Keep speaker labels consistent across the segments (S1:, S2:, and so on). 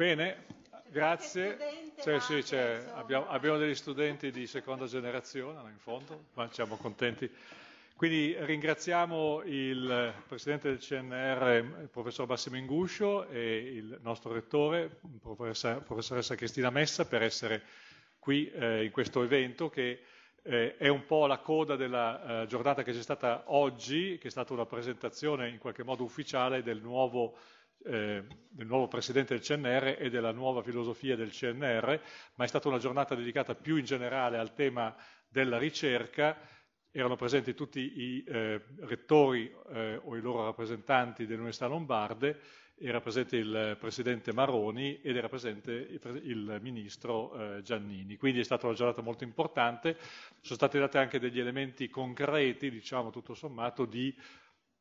S1: Bene, grazie. Cioè, sì, cioè, abbiamo, abbiamo, degli studenti di seconda generazione, in fondo, ma siamo contenti. Quindi ringraziamo il Presidente del CNR, il Professor Massimo Inguscio, e il nostro Rettore, professor, Professoressa Cristina Messa, per essere qui eh, in questo evento che eh, è un po' la coda della eh, giornata che c'è stata oggi, che è stata una presentazione in qualche modo ufficiale del nuovo eh, del nuovo presidente del CNR e della nuova filosofia del CNR, ma è stata una giornata dedicata più in generale al tema della ricerca. Erano presenti tutti i eh, rettori eh, o i loro rappresentanti delle università lombarde, era presente il presidente Maroni ed era presente il, il ministro eh, Giannini. Quindi è stata una giornata molto importante. Sono stati dati anche degli elementi concreti, diciamo tutto sommato, di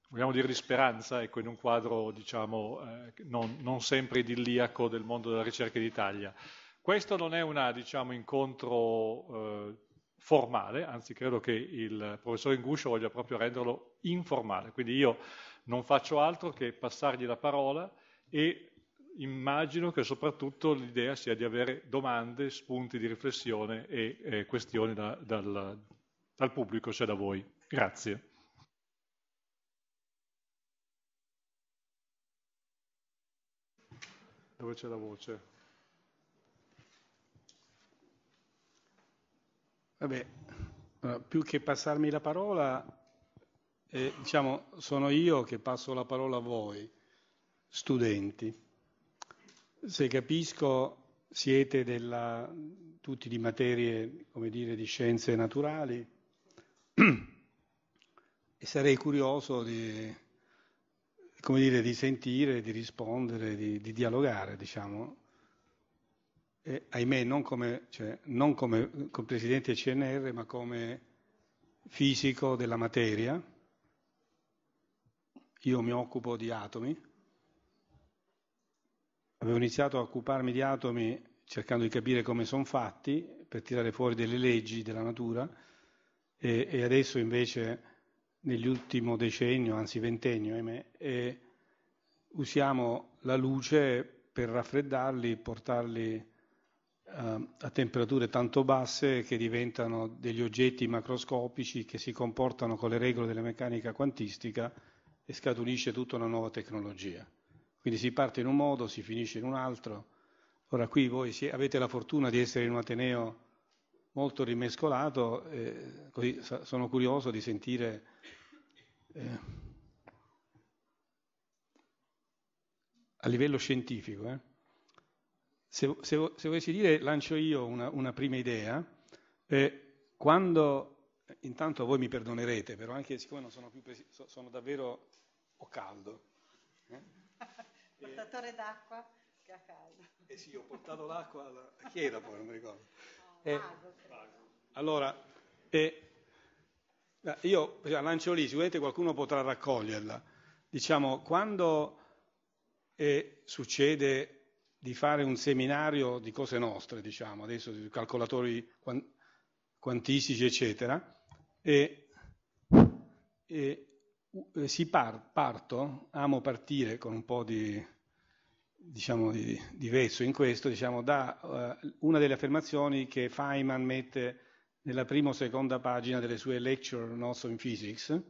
S1: vogliamo dire di speranza, ecco, in un quadro diciamo, eh, non, non, sempre idilliaco del mondo della ricerca d'Italia. Questo non è un diciamo, incontro eh, formale, anzi credo che il professor Inguscio voglia proprio renderlo informale, quindi io non faccio altro che passargli la parola e immagino che soprattutto l'idea sia di avere domande, spunti di riflessione e eh, questioni da, dal, dal pubblico, cioè da voi. Grazie. dove c'è la voce. Vabbè,
S2: più che passarmi la parola, eh, diciamo, sono io che passo la parola a voi, studenti. Se capisco, siete della, tutti di materie, come dire, di scienze naturali e sarei curioso di come dire, di sentire, di rispondere, di, di dialogare, diciamo. E, ahimè, non come, cioè, non come, come presidente del CNR, ma come fisico della materia. Io mi occupo di atomi. Avevo iniziato a occuparmi di atomi cercando di capire come sono fatti per tirare fuori delle leggi della natura e, e adesso invece nell'ultimo decennio, anzi ventennio, ahimè, e usiamo la luce per raffreddarli, portarli ehm, a temperature tanto basse che diventano degli oggetti macroscopici che si comportano con le regole della meccanica quantistica e scaturisce tutta una nuova tecnologia. Quindi si parte in un modo, si finisce in un altro. Ora qui voi avete la fortuna di essere in un Ateneo molto rimescolato, eh, così sono curioso di sentire eh, a livello scientifico. Eh. Se, se, se, volessi dire, lancio io una, una prima idea, eh, quando, intanto voi mi perdonerete, però anche siccome non sono più, presi- sono davvero, ho caldo. Eh.
S3: Portatore d'acqua che ha caldo.
S2: Eh sì, ho portato l'acqua, alla... chi era poi, non mi ricordo. Eh, allora, eh, io la cioè, lancio lì, sicuramente qualcuno potrà raccoglierla. Diciamo, quando eh, succede di fare un seminario di cose nostre, diciamo, adesso di calcolatori quantistici, eccetera, e, e eh, si par- parto, amo partire con un po' di diciamo, di, diverso in questo, diciamo, da uh, una delle affermazioni che Feynman mette nella prima o seconda pagina delle sue lecture Notes in Physics,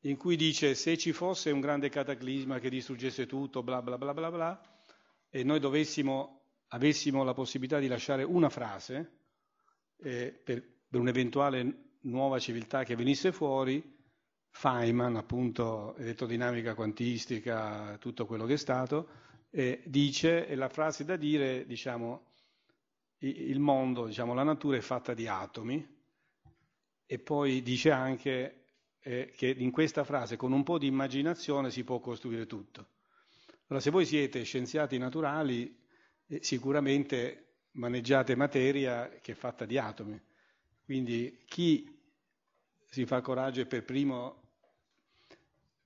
S2: in cui dice se ci fosse un grande cataclisma che distruggesse tutto, bla bla bla bla bla, e noi dovessimo, avessimo la possibilità di lasciare una frase eh, per, per un'eventuale nuova civiltà che venisse fuori, Feynman, appunto, elettrodinamica quantistica, tutto quello che è stato, eh, dice, e la frase da dire, diciamo, il mondo, diciamo, la natura è fatta di atomi, e poi dice anche eh, che in questa frase con un po' di immaginazione si può costruire tutto. Allora, se voi siete scienziati naturali, eh, sicuramente maneggiate materia che è fatta di atomi. Quindi chi si fa coraggio e per primo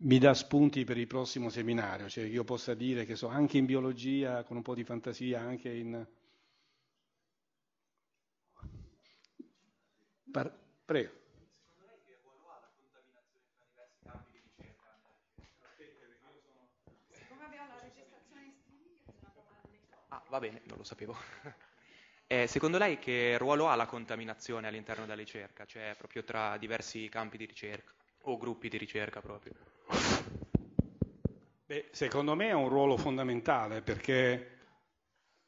S2: mi dà spunti per il prossimo seminario, cioè io possa dire che so, anche in biologia, con un po' di fantasia, anche in... Par... Prego.
S4: Ah, va bene, non lo sapevo. Eh, secondo lei che ruolo ha la contaminazione all'interno della ricerca, cioè proprio tra diversi campi di ricerca o gruppi di ricerca proprio?
S2: Beh, secondo me ha un ruolo fondamentale perché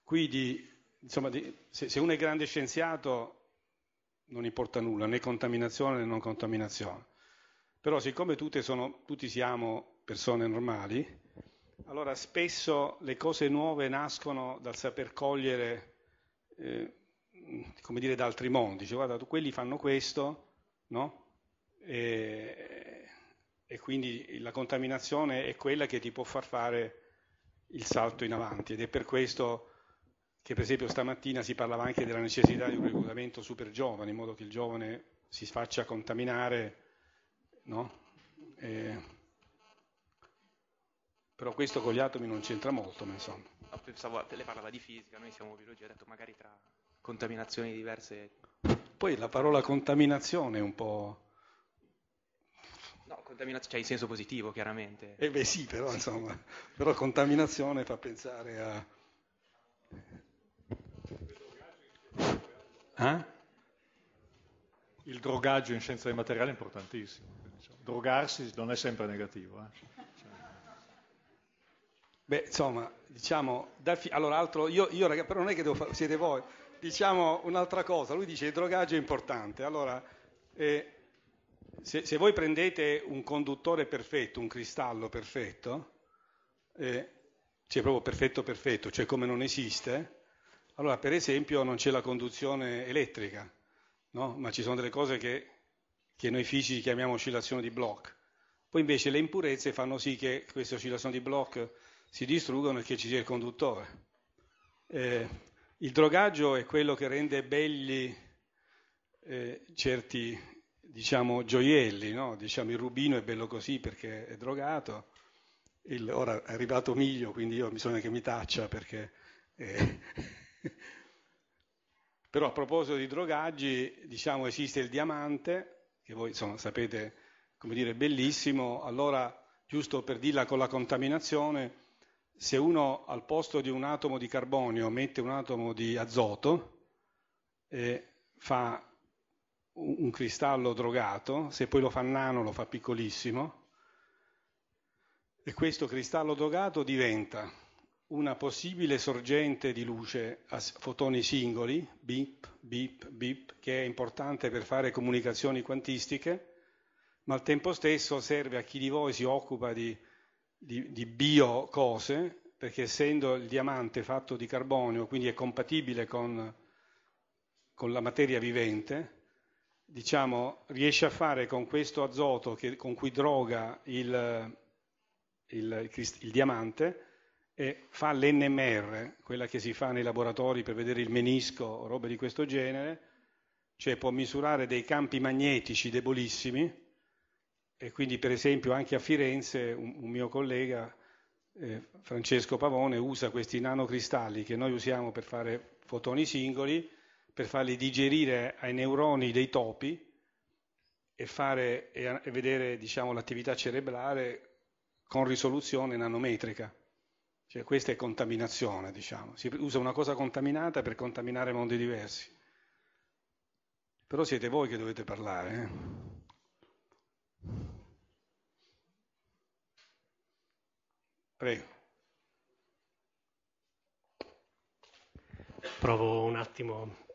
S2: qui di, insomma, di, se, se, uno è grande scienziato non importa nulla, né contaminazione né non contaminazione. Però siccome sono, tutti siamo persone normali, allora spesso le cose nuove nascono dal saper cogliere, eh, come dire, da altri mondi. Dice, guarda, quelli fanno questo, no? E, e quindi la contaminazione è quella che ti può far fare il salto in avanti ed è per questo che per esempio stamattina si parlava anche della necessità di un reclutamento super giovane in modo che il giovane si faccia contaminare, no? E... Però questo con gli atomi non c'entra molto, ma insomma.
S4: pensavo, te le parlava di fisica, noi siamo biologia, ha detto magari tra
S2: contaminazioni diverse. Poi la parola contaminazione è un po'
S4: No, contaminazione, cioè in senso positivo chiaramente. Eh
S2: beh sì, però insomma, però contaminazione fa pensare a...
S1: Eh? Il drogaggio in scienza dei materiali è importantissimo. Drogarsi non è sempre negativo. Eh? Cioè.
S2: Beh, insomma, diciamo, fi- allora altro, io, io ragazzi, però non è che devo fare, siete voi, diciamo un'altra cosa, lui dice che il drogaggio è importante, allora eh, se, se, voi prendete un conduttore perfetto, un cristallo perfetto, eh, cioè proprio perfetto perfetto, cioè come non esiste, allora per esempio non c'è la conduzione elettrica, no? ma ci sono delle cose che, che noi fisici chiamiamo oscillazione di Bloch. Poi invece le impurezze fanno sì che queste oscillazioni di Bloch si distruggano e che ci sia il conduttore. Eh, il drogaggio è quello che rende belli eh, certi diciamo, gioielli, no? diciamo il Rubino è bello così perché è drogato, il, ora è arrivato Miglio, quindi io bisogna che mi taccia perché... Eh. Però a proposito di drogaggi, diciamo esiste il diamante, che voi insomma, sapete, come dire, bellissimo, allora giusto per dirla con la contaminazione, se uno al posto di un atomo di carbonio mette un atomo di azoto, eh, fa un cristallo drogato, se poi lo fa nano lo fa piccolissimo, e questo cristallo drogato diventa una possibile sorgente di luce a fotoni singoli, bip, bip, bip, che è importante per fare comunicazioni quantistiche, ma al tempo stesso serve a chi di voi si occupa di, di, di bio cose, perché essendo il diamante fatto di carbonio, quindi è compatibile con, con la materia vivente, diciamo, riesce a fare con questo azoto che, con cui droga il, il, il diamante e fa l'NMR, quella che si fa nei laboratori per vedere il menisco o robe di questo genere, cioè può misurare dei campi magnetici debolissimi e quindi per esempio anche a Firenze un, un mio collega eh, Francesco Pavone usa questi nanocristalli che noi usiamo per fare fotoni singoli per farli digerire ai neuroni dei topi e, fare, e, e vedere diciamo, l'attività cerebrale con risoluzione nanometrica. Cioè, questa è contaminazione, diciamo. Si usa una cosa contaminata per contaminare mondi diversi. Però siete voi che dovete parlare. Eh?
S3: Prego. Provo un attimo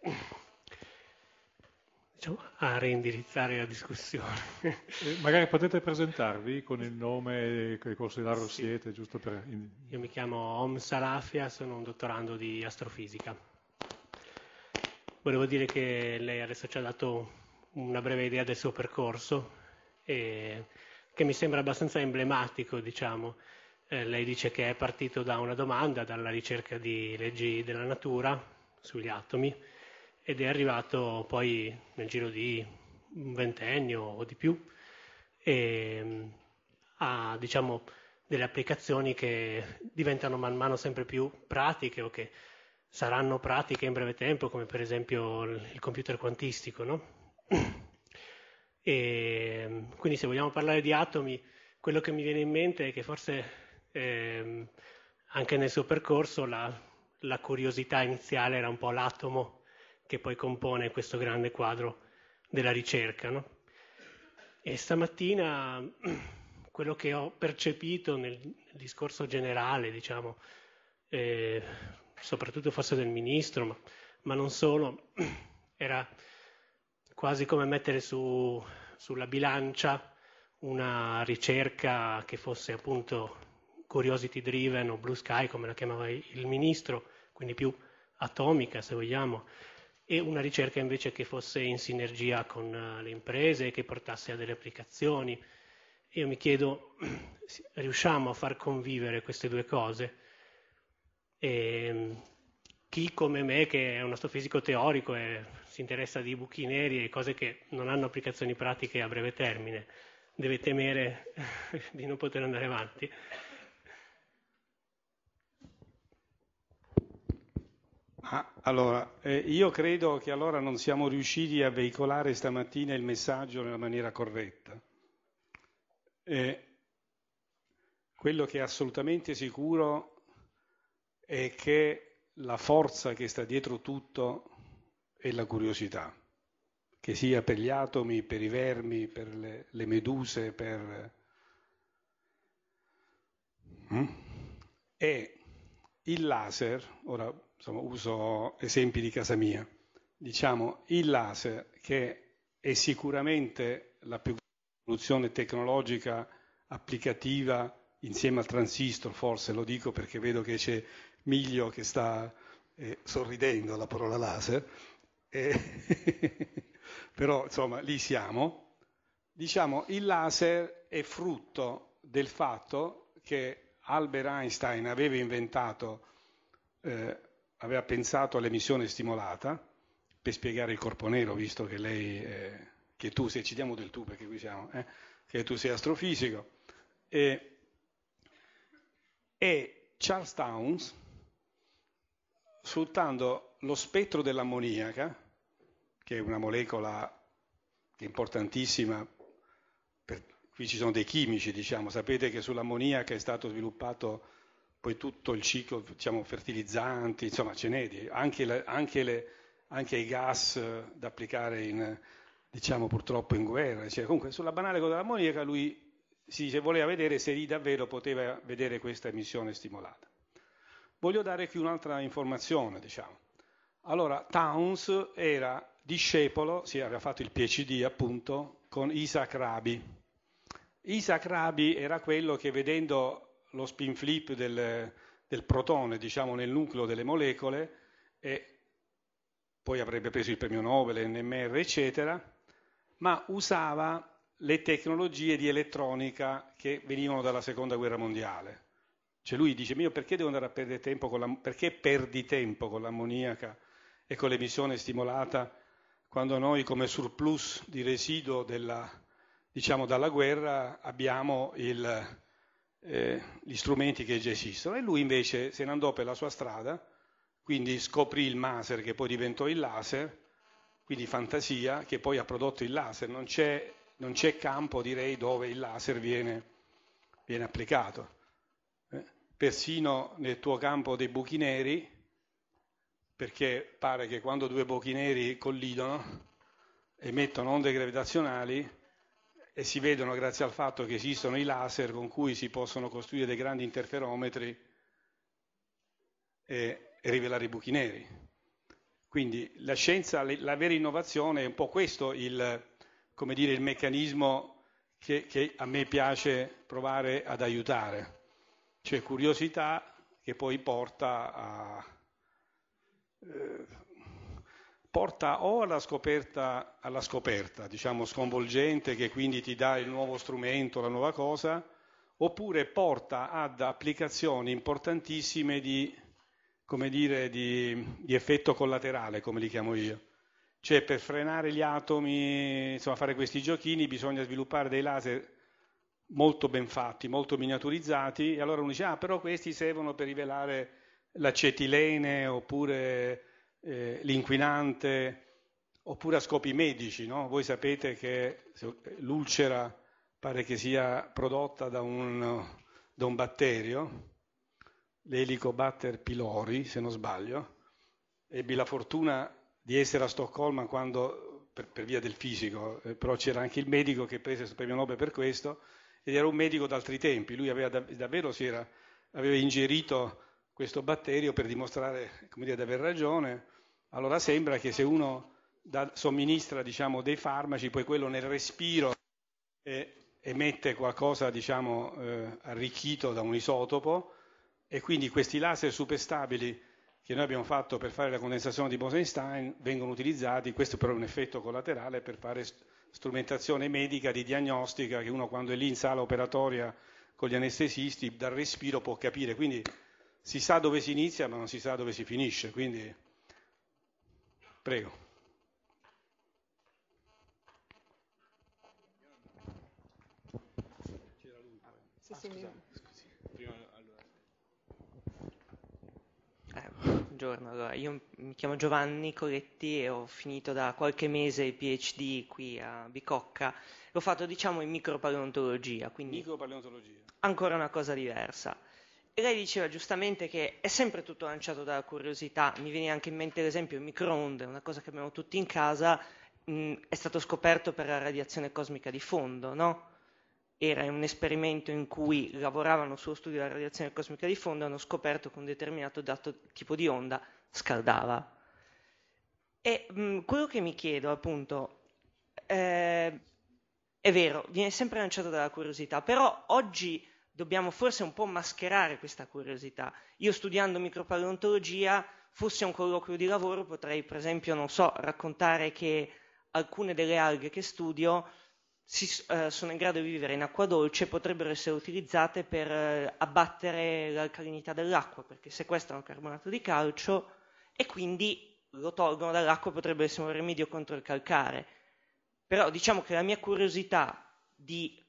S3: diciamo, a reindirizzare la discussione. Eh,
S1: magari potete presentarvi con il nome che corso considero sì. siete, giusto per...
S3: Io mi chiamo Om Sarafia, sono un dottorando di astrofisica. Volevo dire che lei adesso ci ha dato una breve idea del suo percorso, e che mi sembra abbastanza emblematico, diciamo. Eh, lei dice che è partito da una domanda, dalla ricerca di leggi della natura sugli atomi, ed è arrivato poi nel giro di un ventennio o di più ehm, a diciamo, delle applicazioni che diventano man mano sempre più pratiche o che saranno pratiche in breve tempo, come per esempio il computer quantistico. No? E, ehm, quindi se vogliamo parlare di atomi, quello che mi viene in mente è che forse eh, anche nel suo percorso la, la curiosità iniziale era un po' l'atomo che poi compone questo grande quadro della ricerca. No? E stamattina quello che ho percepito nel discorso generale, diciamo, eh, soprattutto forse del ministro, ma, ma, non solo, era quasi come mettere su, sulla bilancia una ricerca che fosse appunto curiosity driven o blue sky, come la chiamava il ministro, quindi più atomica se vogliamo, e una ricerca invece che fosse in sinergia con eh, le imprese e che portasse a delle applicazioni. Io mi chiedo, riusciamo a far convivere queste due cose? E ehm, chi come me, che è un astrofisico teorico e si interessa di buchi neri e cose che non hanno applicazioni pratiche a breve termine, deve temere di non poter andare avanti.
S2: Ah, allora, eh, io credo che allora non siamo riusciti a veicolare stamattina il messaggio nella maniera corretta. Eh, quello che è assolutamente sicuro è che la forza che sta dietro tutto è la curiosità, che sia per gli atomi, per i vermi, per le, le meduse, per... Mm? E il laser, ora insomma, uso esempi di casa mia, diciamo il laser che è sicuramente la più grande evoluzione tecnologica applicativa insieme al transistor, forse lo dico perché vedo che c'è Miglio che sta eh, sorridendo alla parola laser, eh, però insomma lì siamo. Diciamo il laser è frutto del fatto che Albert Einstein aveva inventato eh, aveva pensato all'emissione stimolata per spiegare il corpo nero, visto che lei, eh, che tu sei, ci diamo del tu perché qui siamo, eh, che tu sei astrofisico. E, e Charles Towns, sfruttando lo spettro dell'ammoniaca, che è una molecola importantissima, per, qui ci sono dei chimici, diciamo, sapete che sull'ammoniaca è stato sviluppato poi tutto il ciclo, diciamo, fertilizzanti, insomma ce n'è, anche, le, anche, le, anche i gas eh, da applicare in, diciamo, purtroppo in guerra. Cioè, comunque sulla banale cosa dell'ammoniaca lui si dice, voleva vedere se lì davvero poteva vedere questa emissione stimolata. Voglio dare qui un'altra informazione, diciamo. Allora, Towns era discepolo, si aveva fatto il PhD appunto, con Isaac Rabi. Isaac Rabi era quello che vedendo lo spin flip del, del protone diciamo, nel nucleo delle molecole e poi avrebbe preso il premio Nobel, NMR, eccetera, ma usava le tecnologie di elettronica che venivano dalla seconda guerra mondiale. Cioè lui dice, mio perché devo andare a perdere tempo con la, perché perdi tempo con l'ammoniaca e con l'emissione stimolata quando noi come surplus di residuo della, diciamo, dalla guerra abbiamo il, eh, gli strumenti che già esistono e lui invece se ne andò per la sua strada, quindi scoprì il maser che poi diventò il laser, quindi fantasia che poi ha prodotto il laser, non c'è, non c'è campo direi dove il laser viene, viene applicato. Eh? Persino nel tuo campo dei buchi neri, perché pare che quando due buchi neri collidono emettono onde gravitazionali, e si vedono grazie al fatto che esistono i laser con cui si possono costruire dei grandi interferometri e, e rivelare i buchi neri. Quindi la scienza, la vera innovazione è un po' questo il, dire, il meccanismo che, che a me piace provare ad aiutare, C'è curiosità che poi porta a porta o alla scoperta, alla scoperta, diciamo sconvolgente, che quindi ti dà il nuovo strumento, la nuova cosa, oppure porta ad applicazioni importantissime di, dire, di, di effetto collaterale, come li chiamo io. Cioè per frenare gli atomi, insomma fare questi giochini bisogna sviluppare dei laser molto ben fatti, molto miniaturizzati, e allora uno dice, ah però questi servono per rivelare l'acetilene oppure eh, l'inquinante, oppure a scopi medici. No? Voi sapete che l'ulcera pare che sia prodotta da un, da un batterio, l'Helicobacter pylori, se non sbaglio. Ebbi la fortuna di essere a Stoccolma quando, per, per via del fisico, eh, però c'era anche il medico che prese il premio Nobel per questo, ed era un medico d'altri tempi, lui aveva dav- davvero era, aveva ingerito questo batterio per dimostrare dire, di aver ragione, allora sembra che se uno da, somministra diciamo, dei farmaci, poi quello nel respiro eh, emette qualcosa diciamo, eh, arricchito da un isotopo e quindi questi laser superstabili che noi abbiamo fatto per fare la condensazione di bose vengono utilizzati, questo però è un effetto collaterale, per fare strumentazione medica di diagnostica che uno quando è lì in sala operatoria con gli anestesisti dal respiro può capire. Quindi si sa dove si inizia ma non si sa dove si finisce. Quindi Prego. C'era lui. Ah, sì, sì, ah, scusa, scusi. Prima, allora.
S5: Eh, buongiorno, allora, io mi chiamo Giovanni Coretti e ho finito da qualche mese il PhD qui a Bicocca. L'ho fatto diciamo in micropaleontologia, quindi... Micropaleontologia. Ancora una cosa diversa lei diceva giustamente che è sempre tutto lanciato dalla curiosità. Mi viene anche in mente l'esempio microonde, una cosa che abbiamo tutti in casa, mh, mm, è stato scoperto per la radiazione cosmica di fondo, no? Era un esperimento in cui lavoravano sullo studio della radiazione cosmica di fondo e hanno scoperto che un determinato dato tipo di onda scaldava. E mh, mm, quello che mi chiedo, appunto, eh, è vero, viene sempre lanciato dalla curiosità, però oggi dobbiamo forse un po' mascherare questa curiosità. Io studiando micropaleontologia, fosse un colloquio di lavoro, potrei per esempio, non so, raccontare che alcune delle alghe che studio si, eh, sono in grado di vivere in acqua dolce, potrebbero essere utilizzate per eh, abbattere l'alcalinità dell'acqua, perché sequestrano carbonato di calcio e quindi lo tolgono dall'acqua, potrebbe essere un rimedio contro il calcare. Però diciamo che la mia curiosità di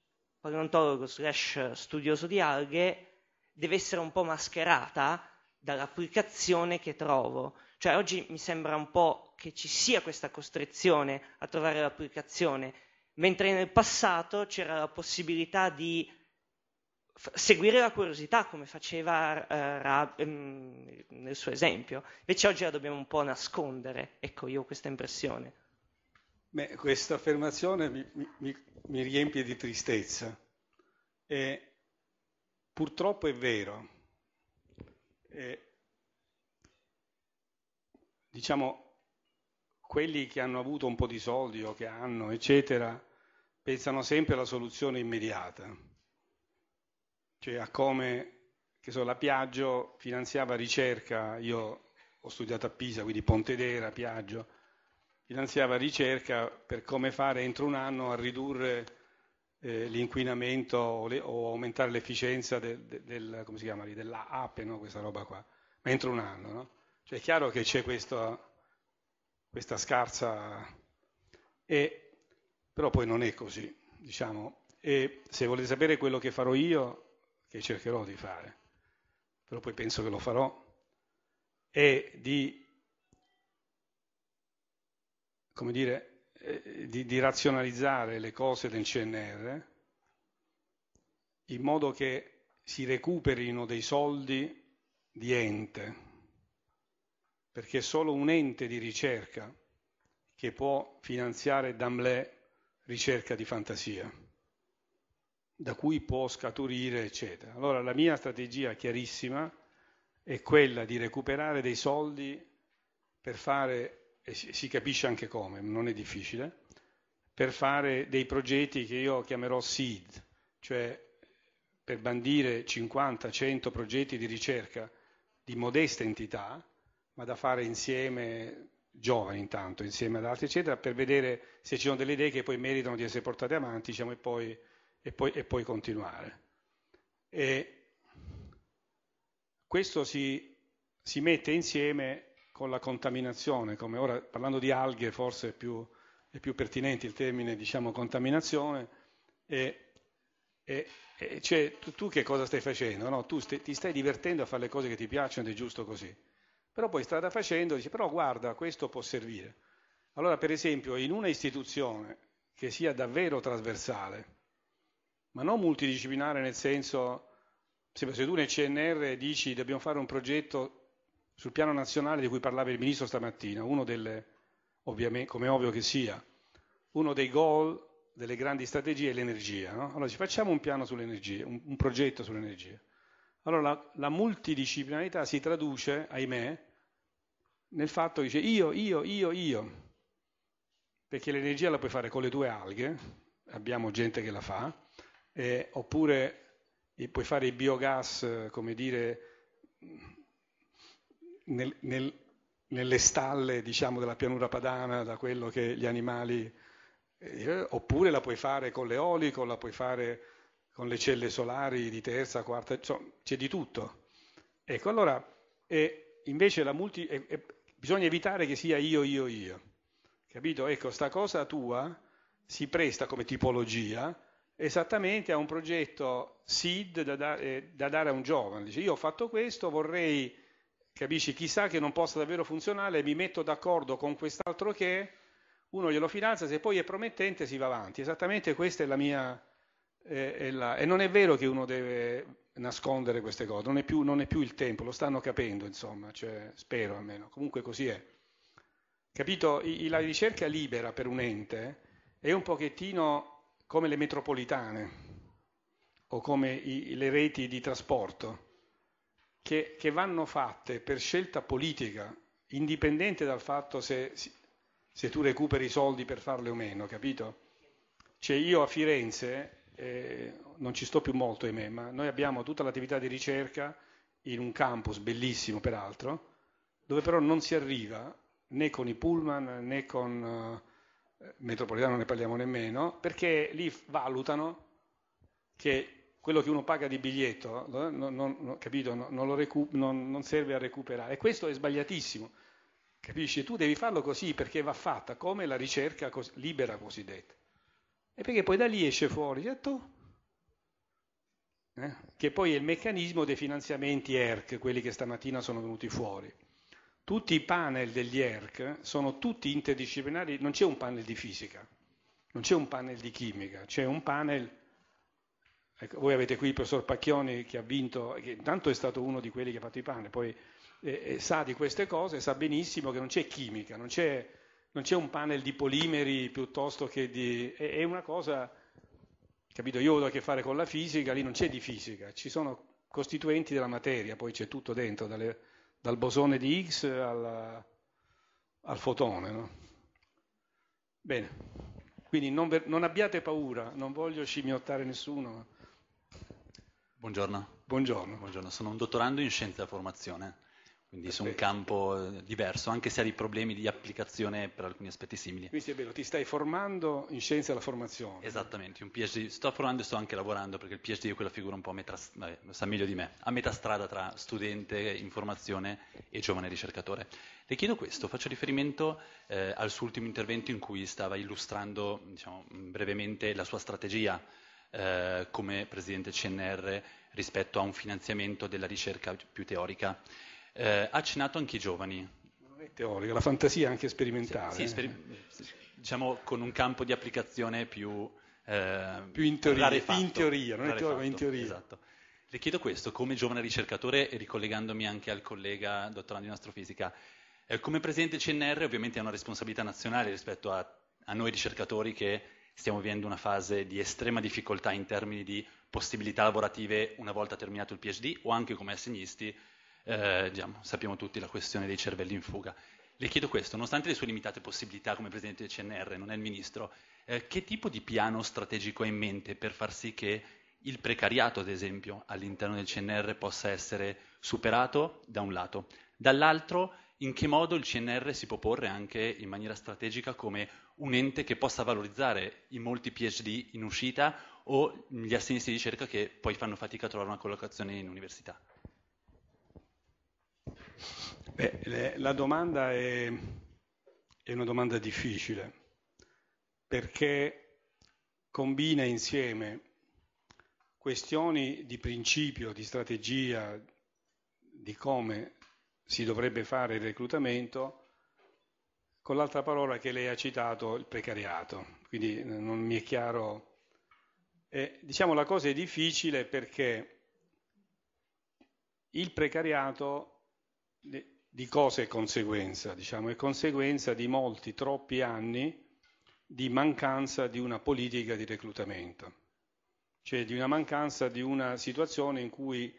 S5: paleontologo slash studioso di alghe deve essere un po' mascherata dall'applicazione che trovo. Cioè oggi mi sembra un po' che ci sia questa costrizione a trovare l'applicazione, mentre nel passato c'era la possibilità di f- seguire la curiosità come faceva eh, Rab- ehm, nel suo esempio. Invece oggi la dobbiamo un po' nascondere, ecco io ho questa impressione.
S2: Beh, questa affermazione mi, mi, mi, riempie di tristezza. E purtroppo è vero. E, diciamo, quelli che hanno avuto un po' di soldi o che hanno, eccetera, pensano sempre alla soluzione immediata. Cioè a come, che so, la Piaggio finanziava ricerca, io ho studiato a Pisa, quindi Pontedera, Piaggio, finanziava ricerca per come fare entro un anno a ridurre eh, l'inquinamento o, le, o, aumentare l'efficienza del, del, come si chiama lì, dell'ape, no? questa roba qua, ma entro un anno. No? Cioè è chiaro che c'è questa, questa scarsa, e, però poi non è così, diciamo. E se volete sapere quello che farò io, che cercherò di fare, però poi penso che lo farò, è di come dire, eh, di, di razionalizzare le cose del CNR in modo che si recuperino dei soldi di ente, perché è solo un ente di ricerca che può finanziare d'amblè ricerca di fantasia, da cui può scaturire, eccetera. Allora la mia strategia chiarissima è quella di recuperare dei soldi per fare e si capisce anche come, non è difficile, per fare dei progetti che io chiamerò seed, cioè per bandire 50-100 progetti di ricerca di modesta entità, ma da fare insieme, giovani intanto, insieme ad altri, eccetera, per vedere se ci sono delle idee che poi meritano di essere portate avanti diciamo, e, poi, e, poi, e, poi, continuare. E questo si, si mette insieme con la contaminazione, come ora parlando di alghe forse è più, è più pertinente il termine diciamo contaminazione, e, e, e cioè tu, tu, che cosa stai facendo? No? Tu st- ti stai divertendo a fare le cose che ti piacciono ed è giusto così. Però poi strada facendo dici però guarda questo può servire. Allora per esempio in una istituzione che sia davvero trasversale, ma non multidisciplinare nel senso, se tu nel CNR dici dobbiamo fare un progetto sul piano nazionale di cui parlava il Ministro stamattina, uno delle, come ovvio che sia, uno dei goal delle grandi strategie è l'energia. No? Allora ci facciamo un piano sull'energia, un, un progetto sull'energia. Allora la, la, multidisciplinarità si traduce, ahimè, nel fatto che dice io, io, io, io, perché l'energia la puoi fare con le tue alghe, abbiamo gente che la fa, eh, oppure eh, puoi fare il biogas, eh, come dire, nel, nel, nelle stalle diciamo, della pianura padana da quello che gli animali... Eh, oppure la puoi fare con l'eolico, la puoi fare con le celle solari di terza, quarta, insomma, c'è di tutto. Ecco, allora, e invece la multi, e, e, bisogna evitare che sia io, io, io. Capito? Ecco, sta cosa tua si presta come tipologia esattamente a un progetto SID da, da, eh, da dare a un giovane. Dice, io ho fatto questo, vorrei Capisci? Chissà che non possa davvero funzionare, mi metto d'accordo con quest'altro che uno glielo finanzia, se poi è promettente si va avanti. Esattamente questa è la mia... Eh, è la, e non è vero che uno deve nascondere queste cose, non è più, non è più il tempo, lo stanno capendo, insomma, cioè, spero almeno, comunque così è. Capito? I, la ricerca libera per un ente è un pochettino come le metropolitane o come i, le reti di trasporto che, che vanno fatte per scelta politica, indipendente dal fatto se, se tu recuperi i soldi per farle o meno, capito? Cioè io a Firenze, eh, non ci sto più molto ahimè, ma noi abbiamo tutta l'attività di ricerca in un campus bellissimo peraltro, dove però non si arriva né con i pullman né con eh, metropolitano ne parliamo nemmeno, perché lì valutano che quello che uno paga di biglietto eh, non, non, capito, non, recu- non, serve a recuperare. E questo è sbagliatissimo. Capisci? Tu devi farlo così perché va fatta come la ricerca cos- libera cosiddetta. E perché poi da lì esce fuori, certo? Eh? Che poi è il meccanismo dei finanziamenti ERC, quelli che stamattina sono venuti fuori. Tutti i panel degli ERC sono tutti interdisciplinari, non c'è un panel di fisica, non c'è un panel di chimica, c'è un panel Ecco, voi avete qui il professor Pacchioni che ha vinto, che intanto è stato uno di quelli che ha fatto i pane, poi eh, sa di queste cose, sa benissimo che non c'è chimica, non c'è, non c'è un panel di polimeri piuttosto che di... È, è, una cosa, capito, io ho a che fare con la fisica, lì non c'è di fisica, ci sono costituenti della materia, poi c'è tutto dentro, dalle, dal bosone di Higgs al, al
S6: fotone. No?
S2: Bene, quindi non, non abbiate paura, non voglio scimmiottare nessuno.
S6: Buongiorno. Buongiorno. Buongiorno. sono un dottorando in scienze della formazione, quindi Perfetto. su un campo eh, diverso, anche se ha dei problemi di applicazione per alcuni aspetti simili.
S2: Quindi è vero, ti stai formando in scienze della formazione.
S6: Esattamente, un PhD, sto formando e sto anche lavorando perché il PhD è quella figura un po' a metà, vabbè, sa meglio di me, a metà strada tra studente in formazione e giovane ricercatore. Le chiedo questo, faccio riferimento eh, al suo ultimo intervento in cui stava illustrando diciamo, brevemente la sua strategia eh, come presidente CNR rispetto a un finanziamento della ricerca più teorica. Eh, ha accennato anche i giovani.
S2: Non è teorica, la fantasia è anche sperimentale. Sì, sì,
S6: speri- diciamo con un campo di applicazione più... Eh, più in teoria, rarefatto, in teoria non è ma in teoria. Esatto. Le chiedo questo, come giovane ricercatore e ricollegandomi anche al collega dottorando in astrofisica, eh, come presidente CNR ovviamente ha una responsabilità nazionale rispetto a, a noi ricercatori che stiamo vivendo una fase di estrema difficoltà in termini di possibilità lavorative una volta terminato il PhD o anche come assegnisti, eh, diciamo, sappiamo tutti la questione dei cervelli in fuga. Le chiedo questo, nonostante le sue limitate possibilità come presidente del CNR, non è il ministro, eh, che tipo di piano strategico ha in mente per far sì che il precariato, ad esempio, all'interno del CNR possa essere superato da un lato, dall'altro in che modo il CNR si può porre anche in maniera strategica come un ente che possa valorizzare i molti PhD in uscita o gli assegnisti di ricerca che poi fanno fatica a trovare una collocazione in università?
S2: Beh, le, la domanda è, è una domanda difficile perché combina insieme questioni di principio, di strategia, di come si dovrebbe fare il reclutamento con l'altra parola che lei ha citato, il precariato. Quindi eh, non mi è chiaro. Eh, diciamo la cosa è difficile perché il precariato eh, di cosa è conseguenza? Diciamo, è conseguenza di molti, troppi anni di mancanza di una politica di reclutamento, cioè di una mancanza di una situazione in cui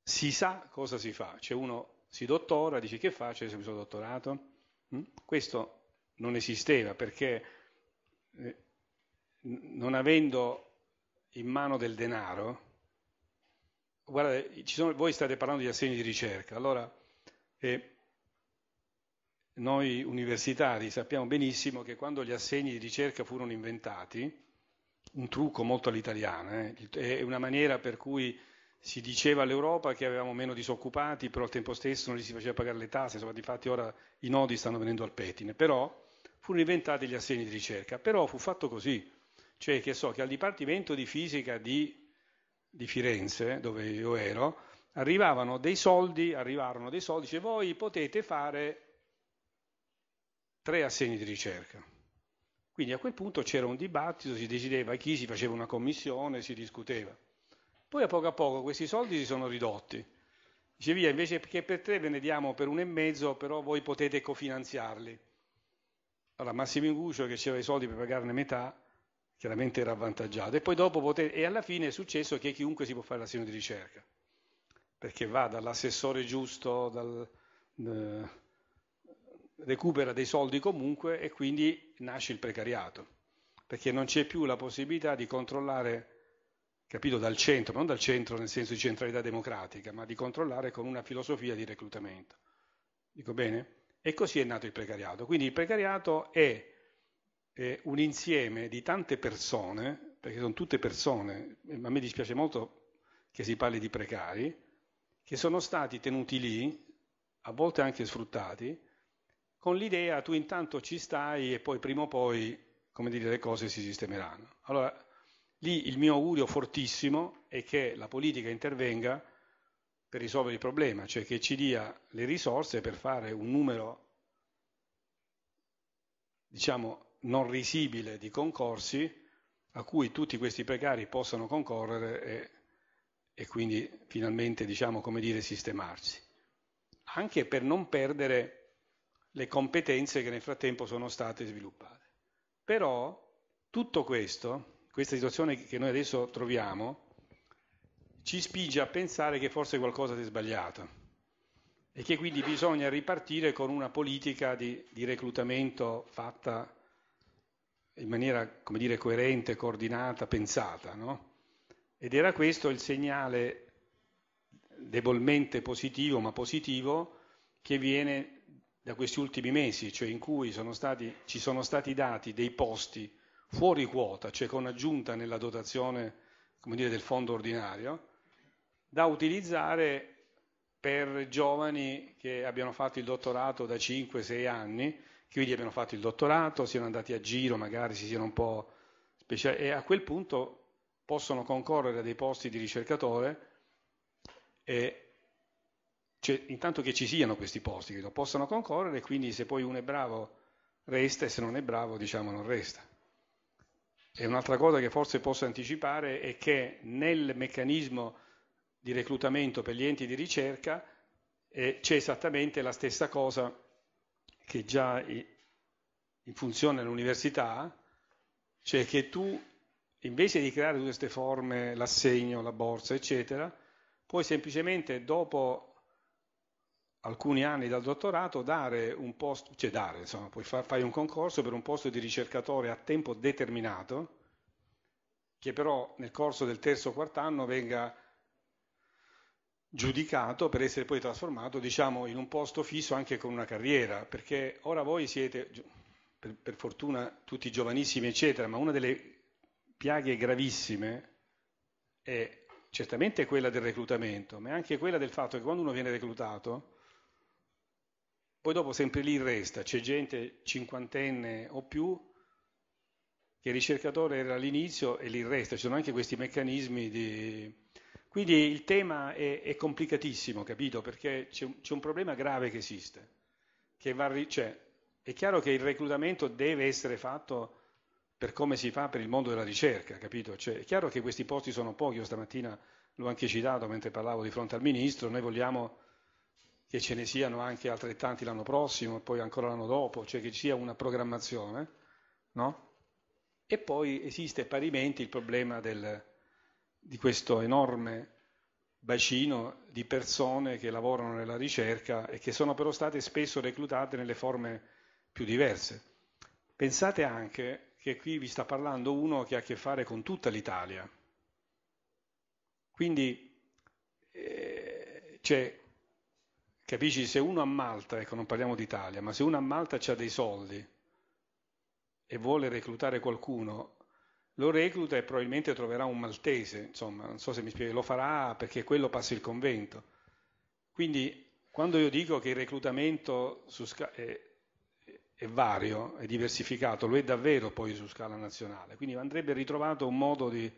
S2: si sa cosa si fa, cioè uno si dottora, dice che faccio, se mi sono dottorato, Mm? Questo non esisteva perché eh, non avendo in mano del denaro, guardate, sono, voi state parlando di assegni di ricerca, allora eh, noi universitari sappiamo benissimo che quando gli assegni di ricerca furono inventati, un trucco molto all'italiana, eh, è una maniera per cui si diceva all'Europa che avevamo meno disoccupati, però al tempo stesso non gli si faceva pagare le tasse, insomma, di fatti ora i nodi stanno venendo al pettine, però furono inventati gli assegni di ricerca, però fu fatto così, cioè che so che al Dipartimento di Fisica di, di Firenze, dove io ero, arrivavano dei soldi, arrivarono dei soldi, dice voi potete fare tre assegni di ricerca. Quindi a quel punto c'era un dibattito, si decideva chi, si faceva una commissione, si discuteva. Poi a poco a poco questi soldi si sono ridotti. Dice via, invece che per tre ve ne diamo per uno e mezzo, però voi potete cofinanziarli. Allora Massimo Inguscio, che aveva i soldi per pagarne metà, chiaramente era avvantaggiato. E poi dopo potete... e alla fine è successo che chiunque si può fare l'assegno di ricerca, perché va dall'assessore giusto, dal... De eh, recupera dei soldi comunque e quindi nasce il precariato, perché non c'è più la possibilità di controllare capito dal centro, ma non dal centro nel senso di centralità democratica, ma di controllare con una filosofia di reclutamento. Dico bene? E così è nato il precariato. Quindi il precariato è, è un insieme di tante persone, perché sono tutte persone, a me dispiace molto che si parli di precari, che sono stati tenuti lì, a volte anche sfruttati, con l'idea tu intanto ci stai e poi prima o poi, come dire, le cose si sistemeranno. Allora, Lì il mio augurio fortissimo è che la politica intervenga per risolvere il problema, cioè che ci dia le risorse per fare un numero, diciamo, non risibile di concorsi a cui tutti questi precari possano concorrere e, e quindi finalmente, diciamo, come dire, sistemarsi. Anche per non perdere le competenze che nel frattempo sono state sviluppate. Però tutto questo questa situazione che noi adesso troviamo ci spinge a pensare che forse qualcosa si è sbagliato e che quindi bisogna ripartire con una politica di, di reclutamento fatta in maniera, come dire, coerente, coordinata, pensata, no? Ed era questo il segnale debolmente positivo, ma positivo, che viene da questi ultimi mesi, cioè in cui sono stati, ci sono stati dati dei posti fuori quota, cioè con aggiunta nella dotazione dire, del fondo ordinario, da utilizzare per giovani che abbiano fatto il dottorato da 5-6 anni, che quindi abbiano fatto il dottorato, siano andati a giro, magari si siano un po' speciali, e a quel punto possono concorrere a dei posti di ricercatore e cioè, intanto che ci siano questi posti, credo, possano concorrere, quindi se poi uno è bravo resta e se non è bravo diciamo non resta. E un'altra cosa che forse posso anticipare è che nel meccanismo di reclutamento per gli enti di ricerca eh, c'è esattamente la stessa cosa che già in funzione all'università, cioè che tu invece di creare tutte queste forme, l'assegno, la borsa, eccetera, puoi semplicemente dopo alcuni anni dal dottorato dare un posto, cioè dare, insomma, puoi fa, fai un concorso per un posto di ricercatore a tempo determinato, che però nel corso del terzo o quarto anno venga giudicato per essere poi trasformato, diciamo, in un posto fisso anche con una carriera, perché ora voi siete, per, per fortuna, tutti giovanissimi, eccetera, ma una delle piaghe gravissime è certamente quella del reclutamento, ma è anche quella del fatto che quando uno viene reclutato, poi dopo sempre lì resta, c'è gente cinquantenne o più che il ricercatore era all'inizio e lì resta, ci sono anche questi meccanismi di... Quindi il tema è, è complicatissimo, capito? Perché c'è un, c'è un, problema grave che esiste, che va, cioè, è chiaro che il reclutamento deve essere fatto per come si fa per il mondo della ricerca, capito? Cioè, è chiaro che questi posti sono pochi, io stamattina l'ho anche citato mentre parlavo di fronte al Ministro, noi vogliamo che ce ne siano anche altrettanti l'anno prossimo e poi ancora l'anno dopo, cioè che ci sia una programmazione, no? E poi esiste parimenti il problema del, di questo enorme bacino di persone che lavorano nella ricerca e che sono però state spesso reclutate nelle forme più diverse. Pensate anche che qui vi sta parlando uno che ha a che fare con tutta l'Italia. Quindi eh, c'è Capisci? Se uno a Malta, ecco non parliamo d'Italia, ma se uno a Malta ha dei soldi e vuole reclutare qualcuno, lo recluta e probabilmente troverà un maltese, insomma, non so se mi spiego, lo farà perché quello passa il convento. Quindi quando io dico che il reclutamento sca- è, è, vario, è diversificato, lo è davvero poi su scala nazionale, quindi andrebbe ritrovato un
S6: modo di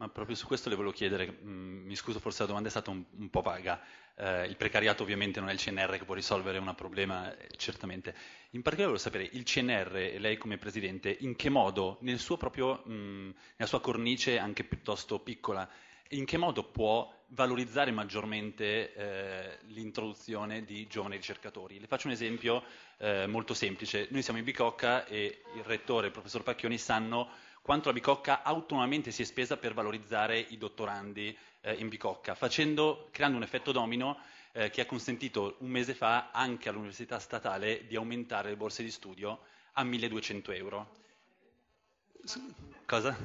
S6: ma proprio su questo le volevo chiedere, mm, mi scuso forse la domanda è stata un, un po' vaga, eh, il precariato ovviamente non è il CNR che può risolvere un problema, eh, certamente. In particolare volevo sapere, il CNR e lei come Presidente, in che modo, nel proprio, mh, mm, nella sua cornice anche piuttosto piccola, in che modo può valorizzare maggiormente eh, l'introduzione di giovani ricercatori? Le faccio un esempio eh, molto semplice, noi siamo in Bicocca e il Rettore, e il Professor Pacchioni, sanno quanto la Bicocca autonomamente si è spesa per valorizzare i dottorandi eh, in Bicocca, facendo, creando un effetto domino eh, che ha consentito un mese fa anche all'Università Statale di aumentare le borse di studio a 1200 euro. Cosa?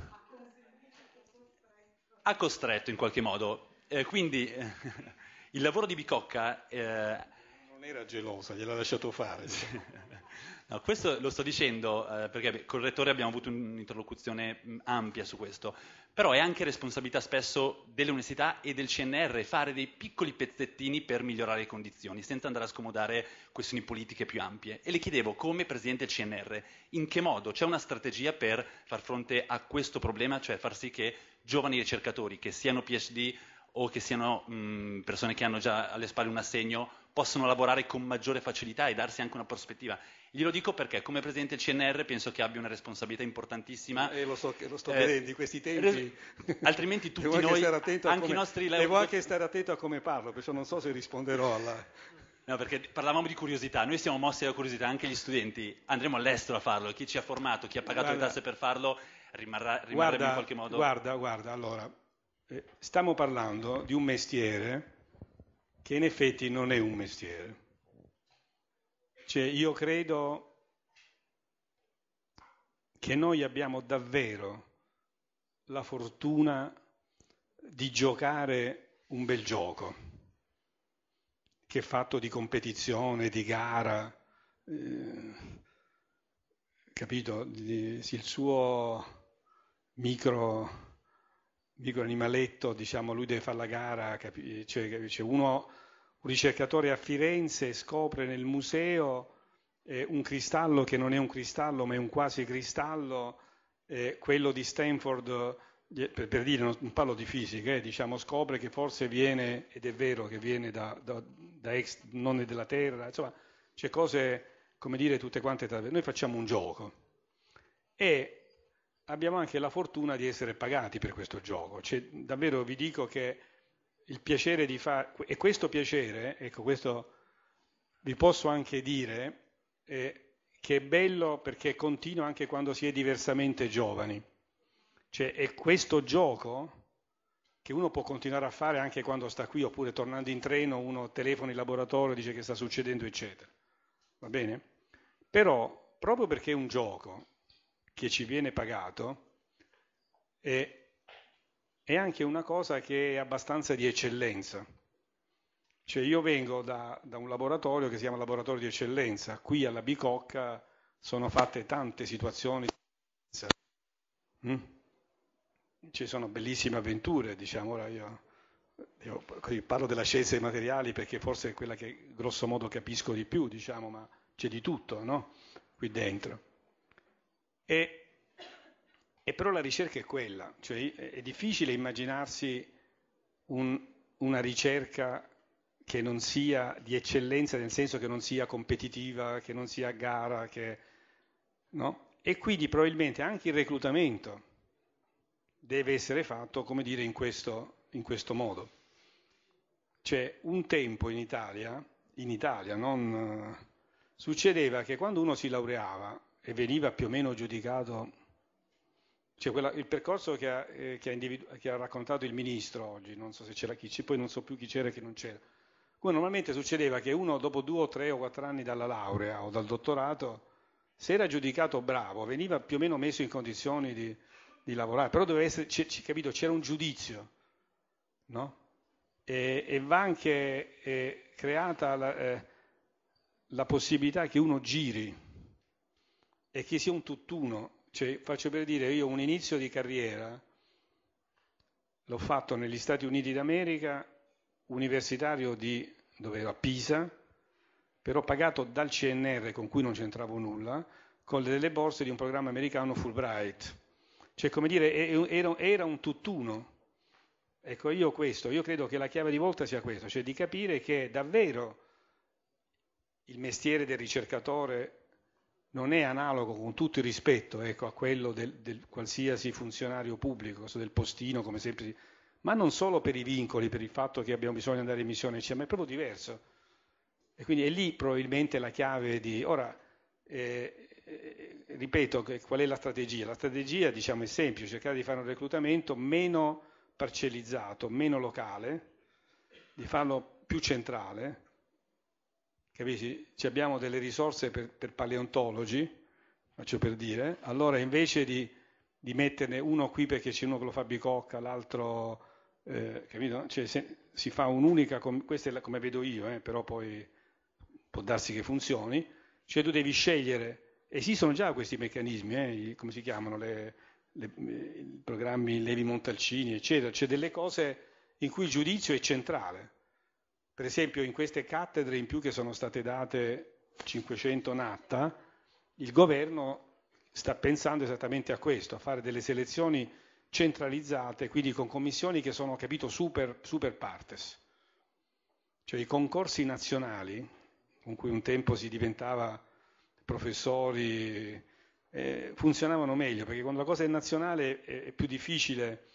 S6: Ha costretto in qualche modo. Eh, quindi eh, il lavoro di Bicocca... Eh, non era gelosa, gliel'ha lasciato fare. No, questo lo sto dicendo eh, perché con il rettore abbiamo avuto un'interlocuzione mm, ampia su questo, però è anche responsabilità spesso delle università e del CNR fare dei piccoli pezzettini per migliorare le condizioni, senza andare a scomodare questioni politiche più ampie. E le chiedevo, come Presidente del CNR, in che modo c'è una strategia per far fronte a questo problema, cioè far sì che giovani ricercatori, che siano PhD o che siano mh, mm, persone che hanno già alle spalle un assegno, possano lavorare con maggiore facilità e darsi anche una prospettiva. Glielo dico perché come presidente del CNR penso che abbia una responsabilità importantissima. Eh, lo, so, lo sto eh, vedendo in questi tempi. altrimenti tutti Devo noi, anche, come, i nostri... Devo anche
S2: stare attento a come parlo, perciò non so se risponderò alla...
S6: No, perché parlavamo di curiosità, noi siamo mossi dalla curiosità, anche gli studenti andremo all'estero a farlo, chi ci ha formato, chi ha pagato guarda, le tasse per farlo rimarrà, rimarrebbe guarda, in qualche modo... Guarda,
S2: guarda, allora, eh, stiamo parlando di un mestiere che in effetti non è un mestiere. Cioè, io credo che noi abbiamo davvero la fortuna di giocare un bel gioco, che è fatto di competizione, di gara, eh, capito? il suo micro, micro animaletto, diciamo, lui deve fare la gara, capi, cioè, capi, cioè uno un ricercatore a Firenze scopre nel museo eh, un cristallo che non è un cristallo ma è un quasi cristallo, eh, quello di Stanford, eh, per, per, dire, non parlo di fisica, eh, diciamo, scopre che forse viene, ed è vero che viene da, da, da ex nonne della Terra, insomma, c'è cose, come dire, tutte quante tra... Noi facciamo un gioco e abbiamo anche la fortuna di essere pagati per questo gioco. Cioè, davvero vi dico che il piacere di fare, e questo piacere, ecco questo vi posso anche dire, è che è bello perché continua anche quando si è diversamente giovani. Cioè è questo gioco che uno può continuare a fare anche quando sta qui, oppure tornando in treno uno telefona in laboratorio, dice che sta succedendo, eccetera. Va bene? Però proprio perché è un gioco che ci viene pagato, è è anche una cosa che è abbastanza di eccellenza. Cioè io vengo da, da un laboratorio che si chiama laboratorio di eccellenza, qui alla Bicocca sono fatte tante situazioni di mm? ci sono bellissime avventure, diciamo, ora io, io, parlo della scienza dei materiali perché forse è quella che grosso modo capisco di più, diciamo, ma c'è di tutto, no? Qui dentro. E e però la ricerca è quella, cioè eh, è difficile immaginarsi un, una ricerca che non sia di eccellenza, nel senso che non sia competitiva, che non sia gara, che, no? e quindi probabilmente anche il reclutamento deve essere fatto, come dire, in questo, in questo modo. Cioè, un tempo in Italia, in Italia non, eh, succedeva che quando uno si laureava e veniva più o meno giudicato cioè quella, il percorso che ha, eh, che, ha individu- che ha, raccontato il ministro oggi, non so se c'era chi, poi non so più chi c'era e chi non c'era. Come normalmente succedeva che uno dopo due o tre o quattro anni dalla laurea o dal dottorato, se era giudicato bravo, veniva più o meno messo in condizioni di, di lavorare, però doveva essere, c- c- capito, c'era un giudizio, no? E, e va anche eh, creata la, eh, la possibilità che uno giri e che sia un tutt'uno cioè, faccio per dire, io un inizio di carriera l'ho fatto negli Stati Uniti d'America, universitario di, dove ero a Pisa, però pagato dal CNR con cui non c'entravo nulla, con delle borse di un programma americano Fulbright. Cioè, come dire, era un tutt'uno. Ecco, io questo, io credo che la chiave di volta sia questo, cioè di capire che davvero il mestiere del ricercatore non è analogo con tutto il rispetto ecco, a quello del, del, qualsiasi funzionario pubblico, del postino, come sempre, ma non solo per i vincoli, per il fatto che abbiamo bisogno di andare in missione, eccetera, ma è proprio diverso. E quindi è lì probabilmente la chiave di... Ora, eh, eh, ripeto, qual è la strategia? La strategia, diciamo, è semplice, cercare di fare un reclutamento meno parcellizzato, meno locale, di farlo più centrale, capisci? Ci abbiamo delle risorse per, per paleontologi, faccio per dire, allora invece di, di, metterne uno qui perché c'è uno che lo fa bicocca, l'altro, eh, capito? Cioè, se, si fa un'unica, questa è la, come vedo io, eh, però poi può darsi che funzioni, cioè tu devi scegliere, esistono già questi meccanismi, eh, come si chiamano, le, le, i programmi Levi Montalcini, eccetera, cioè delle cose in cui il giudizio è centrale. Per esempio in queste cattedre in più che sono state date 500 natta, il governo sta pensando esattamente a questo, a fare delle selezioni centralizzate, quindi con commissioni che sono, capito, super, super partes. Cioè i concorsi nazionali, con cui un tempo si diventava professori, eh, funzionavano meglio, perché quando la cosa è nazionale è, è più difficile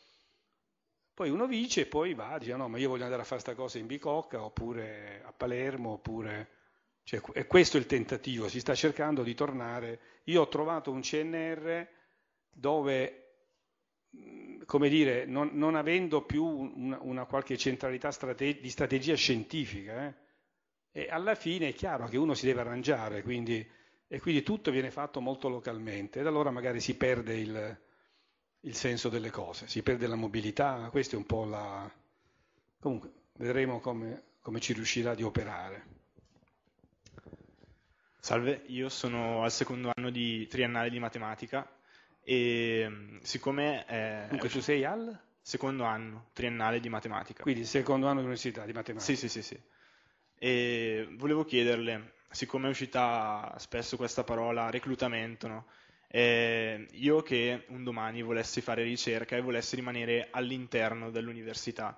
S2: poi uno vince e poi va, dice ah, no, ma io voglio andare a fare questa cosa in Bicocca oppure a Palermo, oppure... Cioè, è questo il tentativo, si sta cercando di tornare. Io ho trovato un CNR dove, come dire, non, non avendo più una, una qualche centralità strate- di strategia scientifica, eh, e alla fine è chiaro che uno si deve arrangiare, quindi, e quindi tutto viene fatto molto localmente, ed allora magari si perde il il senso delle cose, si perde la mobilità, questa è un po' la... Comunque, vedremo come,
S7: come ci riuscirà di operare. Salve, io sono al secondo anno di triennale di matematica e mm, siccome... È... Dunque tu sei al? Secondo anno, triennale di matematica. Quindi secondo anno di università di matematica. Sì, sì, sì, sì. E volevo chiederle, siccome è uscita spesso questa parola reclutamento, no? Eh, io che un domani volessi fare ricerca e volessi rimanere all'interno dell'università,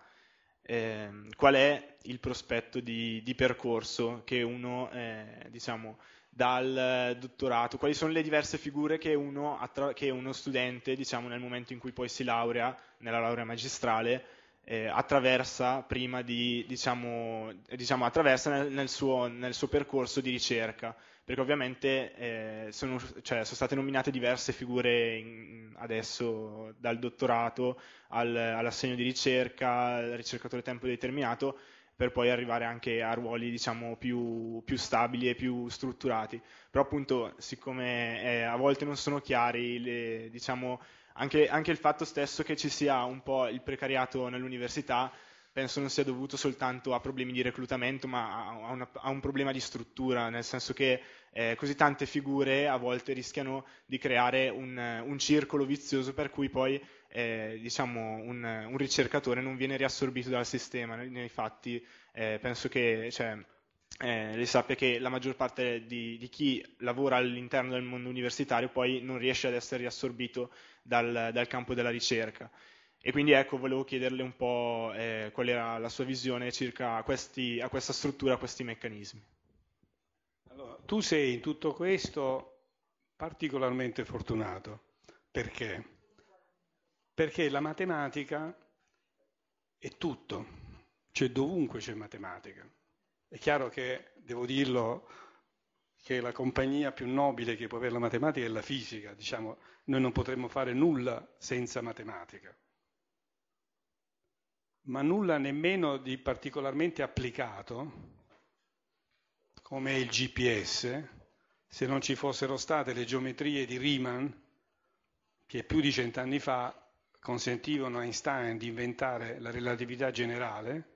S7: eh, qual è il prospetto di, di percorso che uno, eh, diciamo, dal dottorato, quali sono le diverse figure che uno, attra- che uno studente, diciamo, nel momento in cui poi si laurea, nella laurea magistrale, eh, attraversa prima di, diciamo, diciamo attraversa nel, nel, suo, nel, suo, percorso di ricerca perché ovviamente eh, sono, cioè, sono, state nominate diverse figure in, adesso dal dottorato al, all'assegno di ricerca, al ricercatore a tempo determinato, per poi arrivare anche a ruoli diciamo, più, più, stabili e più strutturati. Però appunto, siccome eh, a volte non sono chiari le, diciamo, anche, anche il fatto stesso che ci sia un po' il precariato nell'università, penso non sia dovuto soltanto a problemi di reclutamento, ma a, una, a un problema di struttura, nel senso che eh, così tante figure a volte rischiano di creare un, un circolo vizioso per cui poi eh, diciamo un, un, ricercatore non viene riassorbito dal sistema. Nei, nei fatti eh, penso che cioè, eh, lei sappia che la maggior parte di, di, chi lavora all'interno del mondo universitario poi non riesce ad essere riassorbito dal, dal campo della ricerca e quindi ecco, volevo chiederle un po' eh, qual era la sua visione circa questi, a questa struttura, a questi meccanismi. Allora, tu sei in tutto questo
S2: particolarmente fortunato. Perché? Perché la matematica è tutto, cioè dovunque c'è matematica. È chiaro che, devo dirlo, che la compagnia più nobile che può avere la matematica è la fisica, diciamo, noi non potremmo fare nulla senza matematica ma nulla nemmeno di particolarmente applicato, come il GPS, se non ci fossero state le geometrie di Riemann, che più di cent'anni fa consentivano a Einstein di inventare la relatività generale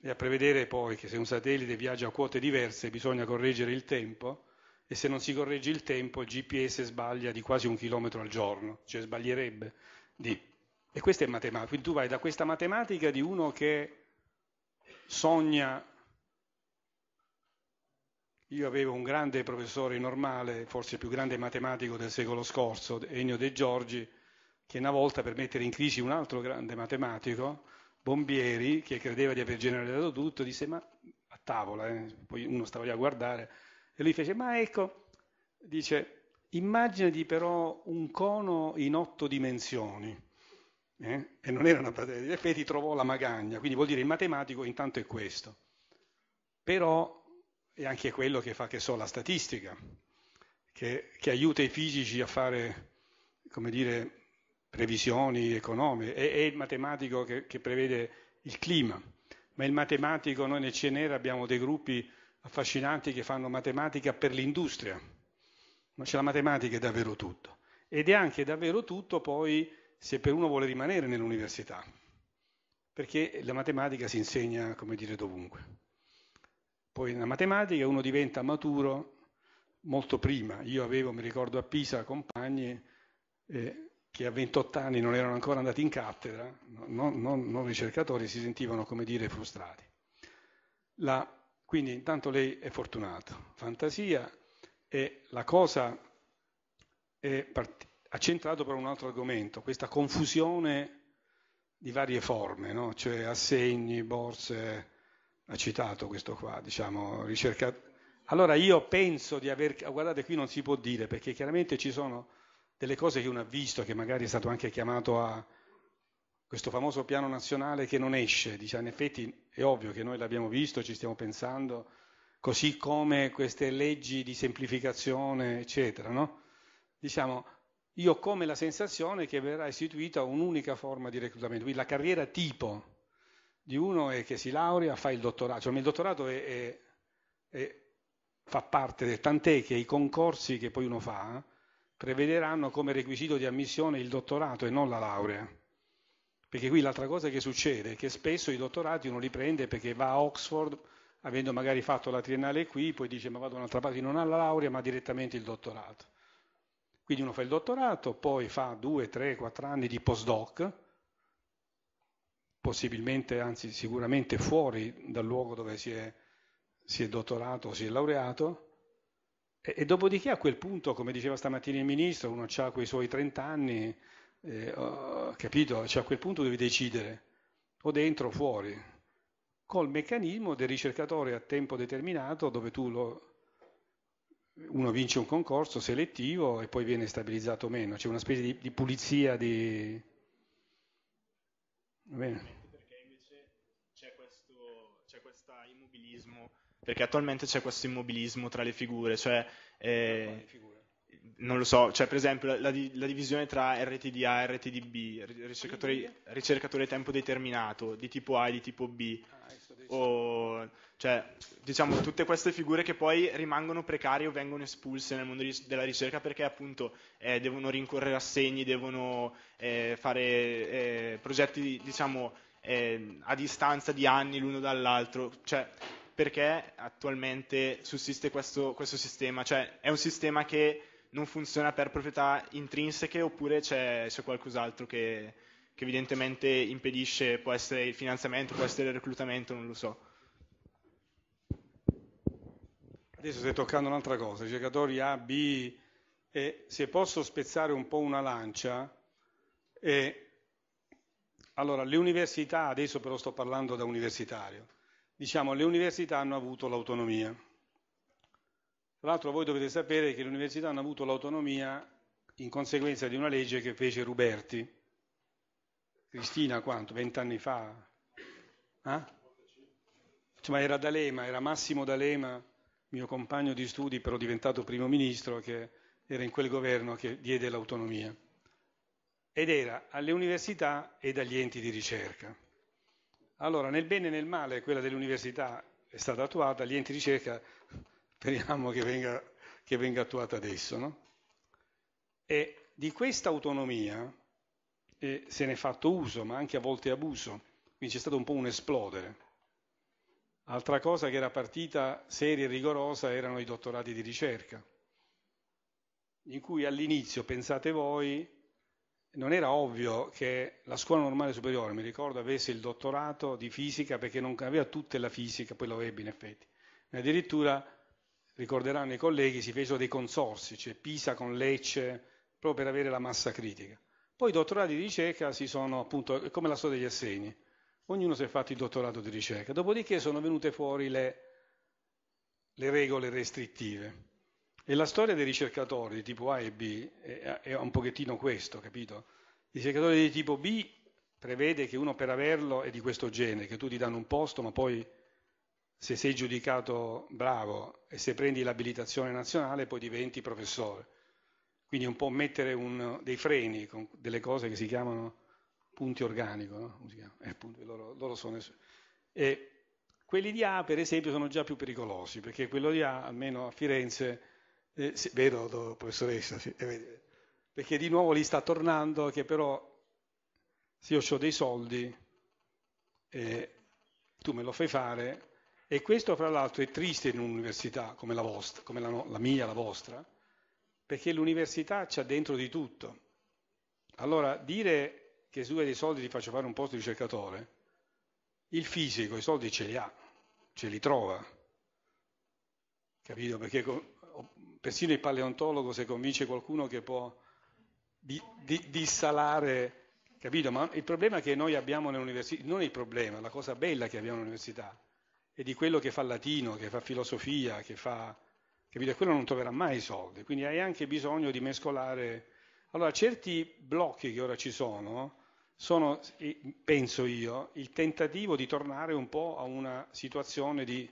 S2: e a prevedere poi che se un satellite viaggia a quote diverse bisogna correggere il tempo e se non si corregge il tempo il GPS sbaglia di quasi un chilometro al giorno, cioè sbaglierebbe di e questa è matematica. Quindi tu vai da questa matematica di uno che sogna. Io avevo un grande professore normale, forse il più grande matematico del secolo scorso, Ennio De Giorgi, che una volta per mettere in crisi un altro grande matematico, Bombieri, che credeva di aver generalizzato tutto, disse ma a tavola, eh, poi uno stava lì a guardare, e lui fece ma ecco, dice immaginati però un cono in otto dimensioni eh? e non era una pratera di Feti, trovò la magagna, quindi vuol dire il matematico intanto è questo. Però è anche quello che fa, che so, la statistica, che, che aiuta i fisici a fare, come dire, previsioni economiche, è, è il matematico che, che, prevede il clima, ma il matematico, noi nel CNR abbiamo dei gruppi affascinanti che fanno matematica per l'industria, ma c'è la matematica è davvero tutto. Ed è anche davvero tutto poi se per uno vuole rimanere nell'università, perché la matematica si insegna, come dire, dovunque. Poi nella matematica uno diventa maturo molto prima. Io avevo, mi ricordo a Pisa, compagni eh, che a 28 anni non erano ancora andati in cattedra, non, non, non ricercatori, si sentivano, come dire, frustrati. La, quindi intanto lei è fortunato. Fantasia è la cosa, è part- accentrato però un altro argomento, questa confusione di varie forme, no? cioè assegni, borse, ha citato questo qua, diciamo, ricerca... Allora io penso di aver... Guardate, qui non si può dire, perché chiaramente ci sono delle cose che uno ha visto, che magari è stato anche chiamato a questo famoso piano nazionale che non esce, dice, in effetti è ovvio che noi l'abbiamo visto, ci stiamo pensando, così come queste leggi di semplificazione, eccetera, no? Diciamo, io ho come la sensazione che verrà istituita un'unica forma di reclutamento, quindi la carriera tipo di uno è che si laurea, fa il dottorato, cioè il dottorato è, è, è, fa parte del, tant'è che i concorsi che poi uno fa prevederanno come requisito di ammissione il dottorato e non la laurea, perché qui l'altra cosa che succede è che spesso i dottorati uno li prende perché va a Oxford, avendo magari fatto la triennale qui, poi dice ma vado da un'altra parte, non ha la laurea ma direttamente il dottorato. Quindi uno fa il dottorato, poi fa 2, 3, 4 anni di postdoc, possibilmente, anzi sicuramente fuori dal luogo dove si è, si è dottorato o si è laureato, e, e, dopodiché a quel punto, come diceva stamattina il ministro, uno ha quei suoi 30 anni, eh, oh, capito? Cioè a quel punto devi decidere, o dentro o fuori, col meccanismo del ricercatore a tempo determinato dove tu lo uno vince un concorso selettivo e poi viene stabilizzato meno, c'è una specie di, di pulizia di...
S7: Va bene.
S3: Perché invece c'è questo, c'è
S7: questo immobilismo, perché attualmente c'è questo immobilismo tra le figure, cioè... Eh, non lo so, cioè per esempio la, la, la divisione tra RTDA e RTDB, ricercatore, ricercatore a tempo determinato, di tipo A e di tipo B. Ah, ecco o cioè, diciamo, tutte queste figure che poi rimangono precarie o vengono espulse nel mondo della ricerca perché appunto eh, devono rincorrere assegni, devono eh, fare eh, progetti, diciamo, eh, a distanza di anni l'uno dall'altro. Cioè, perché attualmente sussiste questo, questo sistema? Cioè, è un sistema che non funziona per proprietà intrinseche oppure c'è, c'è qualcos'altro che che evidentemente impedisce, può essere il finanziamento, può essere il reclutamento, non lo so.
S2: Adesso stai toccando un'altra cosa, ricercatori A, B, e se posso spezzare un po' una lancia, e... allora le università, adesso però sto parlando da universitario, diciamo le università hanno avuto l'autonomia. Tra l'altro voi dovete sapere che le università hanno avuto l'autonomia in conseguenza di una legge che fece Ruberti, Cristina quanto? Vent'anni fa? Eh? Cioè, era D'Alema, era Massimo D'Alema, mio compagno di studi, però diventato primo ministro, che era in quel governo che diede l'autonomia. Ed era alle università ed agli enti di ricerca. Allora, nel bene e nel male, quella dell'università è stata attuata, gli enti di ricerca speriamo che venga, che venga attuata adesso. No? E di questa autonomia e se ne è fatto uso, ma anche a volte abuso, quindi c'è stato un po' un esplodere. Altra cosa che era partita seria e rigorosa erano i dottorati di ricerca, in cui all'inizio, pensate voi, non era ovvio che la scuola normale superiore, mi ricordo, avesse il dottorato di fisica perché non aveva tutta la fisica, poi lo ebbe in effetti. Addirittura, ricorderanno i colleghi, si fecero dei consorsi, cioè Pisa con Lecce, proprio per avere la massa critica. Poi i dottorati di ricerca si sono appunto, è come la storia degli assegni, ognuno si è fatto il dottorato di ricerca, dopodiché sono venute fuori le, le regole restrittive. E la storia dei ricercatori di tipo A e B è, è un pochettino questo, capito? Il ricercatore di tipo B prevede che uno per averlo è di questo genere, che tu ti danno un posto, ma poi se sei giudicato bravo e se prendi l'abilitazione nazionale poi diventi professore quindi un po' mettere un, dei freni con delle cose che si chiamano punti organico, no? chiama? eh, punto, loro, loro sono... E quelli di A per esempio sono già più pericolosi, perché quello di A, almeno a Firenze, eh, sì, vedo do, professoressa, sì, eh, perché di nuovo lì sta tornando che però se io ho dei soldi eh, tu me lo fai fare e questo fra l'altro è triste in un'università come la vostra, come la, la mia, la vostra, perché l'università c'ha dentro di tutto. Allora dire che su dei soldi ti faccio fare un posto di ricercatore, il fisico i soldi ce li ha, ce li trova, capito? Perché persino il paleontologo se convince qualcuno che può dissalare, di, di capito? Ma il problema che noi abbiamo nell'università, non è il problema, la cosa bella che abbiamo nell'università, è di quello che fa latino, che fa filosofia, che fa capito? E quello non troverà mai i soldi, quindi hai anche bisogno di mescolare. Allora, certi blocchi che ora ci sono sono, penso io, il tentativo di tornare un po' a una situazione di,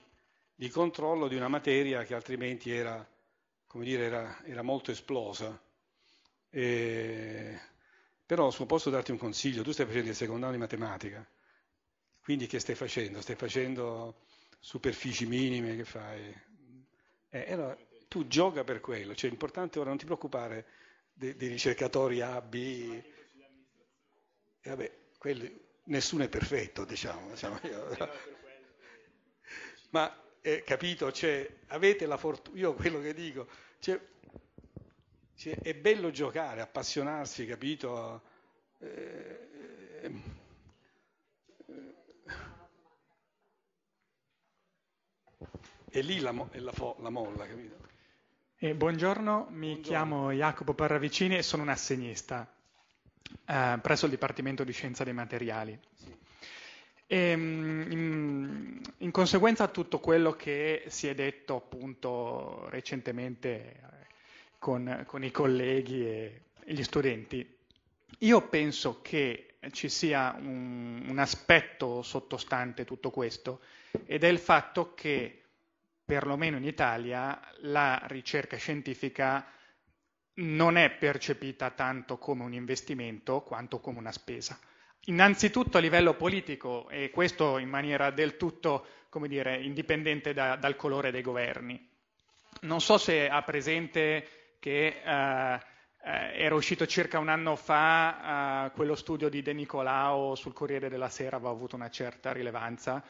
S2: di controllo di una materia che altrimenti era, dire, era, era molto esplosa. E... Però posso darti un consiglio, tu stai facendo il secondo anno di matematica, quindi che stai facendo? Stai facendo superfici minime, che fai? Eh, allora tu gioca per quello, cioè l'importante ora non ti preoccupare dei, dei ricercatori A, B, e vabbè, quelli, nessuno è perfetto, diciamo. diciamo Ma eh, capito, cioè, avete la fortuna, io quello che dico, cioè, cioè, è bello giocare, appassionarsi, capito? Eh, è lì la, mo- è la, fo- la molla, capito?
S4: Eh, buongiorno, mi buongiorno. chiamo Jacopo Parravicini e sono un assegnista eh, presso il Dipartimento di Scienza dei Materiali. Sì. E, ehm, in, in, conseguenza a tutto quello che si è detto appunto recentemente con, con i colleghi e, gli studenti, io penso che ci sia un, un aspetto sottostante tutto questo ed è il fatto che perlomeno in Italia, la ricerca scientifica non è percepita tanto come un investimento quanto come una spesa. Innanzitutto a livello politico, e questo in maniera del tutto dire, indipendente da, dal colore dei governi. Non so se ha presente che eh, eh, era uscito circa un anno fa eh, quello studio di De Nicolao sul Corriere della Sera, aveva avuto una certa rilevanza,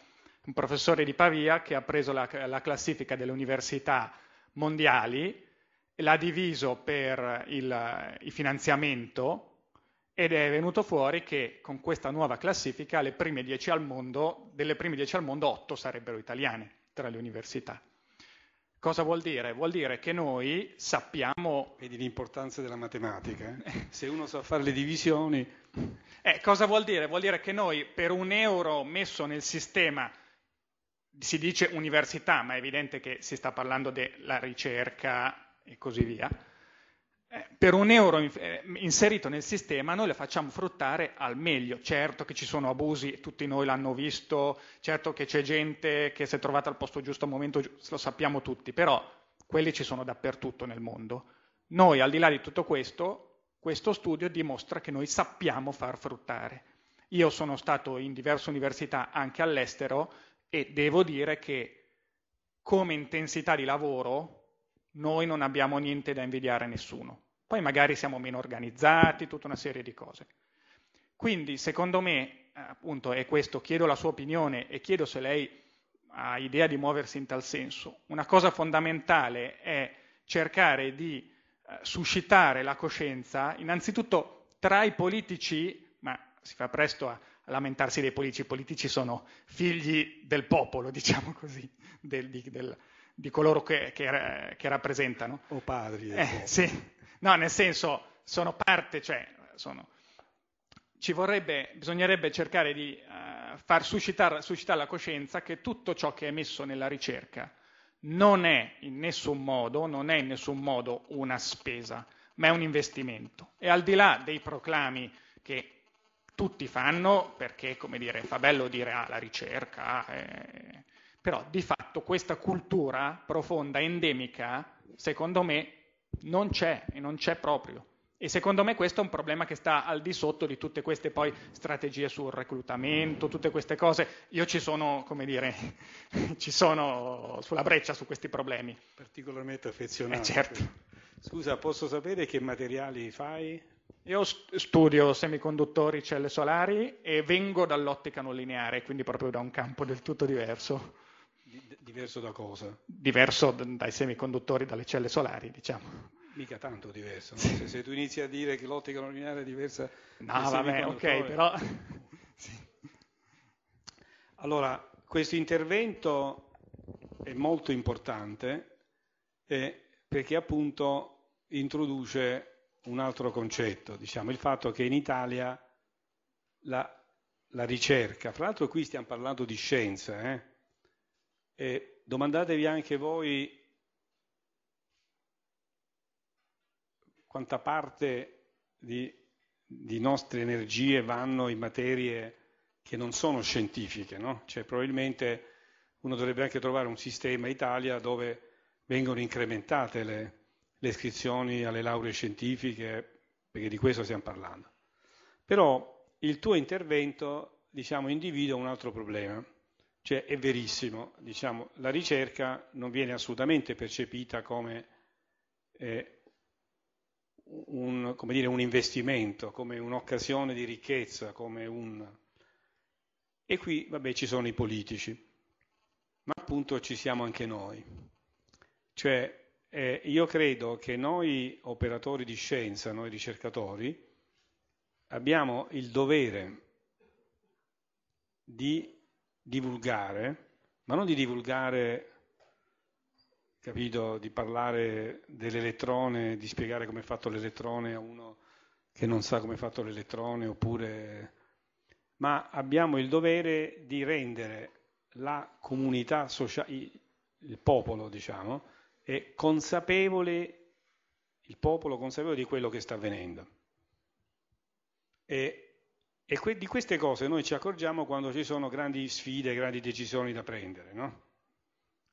S4: un professore di Pavia che ha preso la, la classifica delle università mondiali, l'ha diviso per il, eh, il finanziamento ed è venuto fuori che con questa nuova classifica le prime 10 al mondo, delle prime 10 al mondo 8 sarebbero italiane tra le università. Cosa vuol dire? Vuol dire che noi sappiamo...
S2: Vedi l'importanza della matematica, eh? se uno sa fare le divisioni...
S4: Eh, cosa vuol dire?
S2: Vuol dire che noi per un euro messo nel sistema
S4: si dice università, ma è evidente che si sta parlando della ricerca e così via, eh, per un euro eh, inserito nel sistema noi lo facciamo fruttare al meglio. Certo che ci sono abusi, tutti noi l'hanno visto, certo che c'è gente che si è trovata al posto giusto al momento lo sappiamo tutti, però quelli ci sono dappertutto nel mondo. Noi, al di là di tutto questo, questo studio dimostra che noi sappiamo far fruttare. Io sono stato in diverse università anche all'estero e devo dire che come intensità di lavoro noi non abbiamo niente da invidiare a nessuno. Poi magari siamo meno organizzati, tutta una serie di cose. Quindi secondo me, appunto, e questo chiedo la sua opinione e chiedo se lei ha idea di muoversi in tal senso, una cosa fondamentale è cercare di eh, suscitare la coscienza innanzitutto tra i politici, ma si fa presto a lamentarsi dei politici. I politici sono figli del popolo, diciamo così, del, di, del, di, coloro che, che, che rappresentano. O padri. Eh, sì, no, nel senso, sono parte, cioè, sono, ci vorrebbe, bisognerebbe cercare di uh, far suscitare, suscitare la coscienza che tutto ciò che è messo nella ricerca non è in nessun modo, non è in nessun modo una spesa, ma è un investimento. E al di là dei proclami che tutti fanno perché, come dire, fa bello dire ah, la ricerca, eh, però di fatto questa cultura profonda, endemica, secondo me non c'è e non c'è proprio. E secondo me questo è un problema che sta al di sotto di tutte queste poi strategie sul reclutamento, tutte queste cose. Io ci sono, come dire, ci sono sulla breccia su questi problemi. Particolarmente affezionato. Eh certo. Scusa, posso sapere che materiali fai? Io studio semiconduttori, celle solari e vengo dall'ottica non lineare, quindi proprio da un campo del tutto diverso.
S2: Diverso da cosa?
S4: Diverso dai semiconduttori, dalle celle solari, diciamo.
S2: Mica tanto diverso. No? Sì. Se, se, tu inizi a dire che l'ottica non lineare è diversa...
S4: No, vabbè, ok, però...
S2: sì. Allora, questo intervento è molto importante eh, perché appunto introduce un altro concetto, diciamo, il fatto che in Italia la, la ricerca, fra l'altro qui stiamo parlando di scienza, eh? e domandatevi anche voi quanta parte di, di nostre energie vanno in materie che non sono scientifiche, no? cioè, probabilmente uno dovrebbe anche trovare un sistema Italia dove vengono incrementate le le iscrizioni alle lauree scientifiche, perché di questo stiamo parlando. Però il tuo intervento, diciamo, individua un altro problema, cioè è verissimo, diciamo, la ricerca non viene assolutamente percepita come, eh, un, come dire, un investimento, come un'occasione di ricchezza, come un... E qui, vabbè, ci sono i politici, ma appunto ci siamo anche noi. Cioè, eh, io credo che noi operatori di scienza, noi ricercatori, abbiamo il dovere di divulgare, ma non di divulgare, capito, di parlare dell'elettrone, di spiegare come è fatto l'elettrone a uno che non sa come è fatto l'elettrone, oppure... ma abbiamo il dovere di rendere la comunità sociale, il popolo, diciamo, è consapevole, il popolo consapevole di quello che sta avvenendo. E, e que- di queste cose noi ci accorgiamo quando ci sono grandi sfide, grandi decisioni da prendere, no?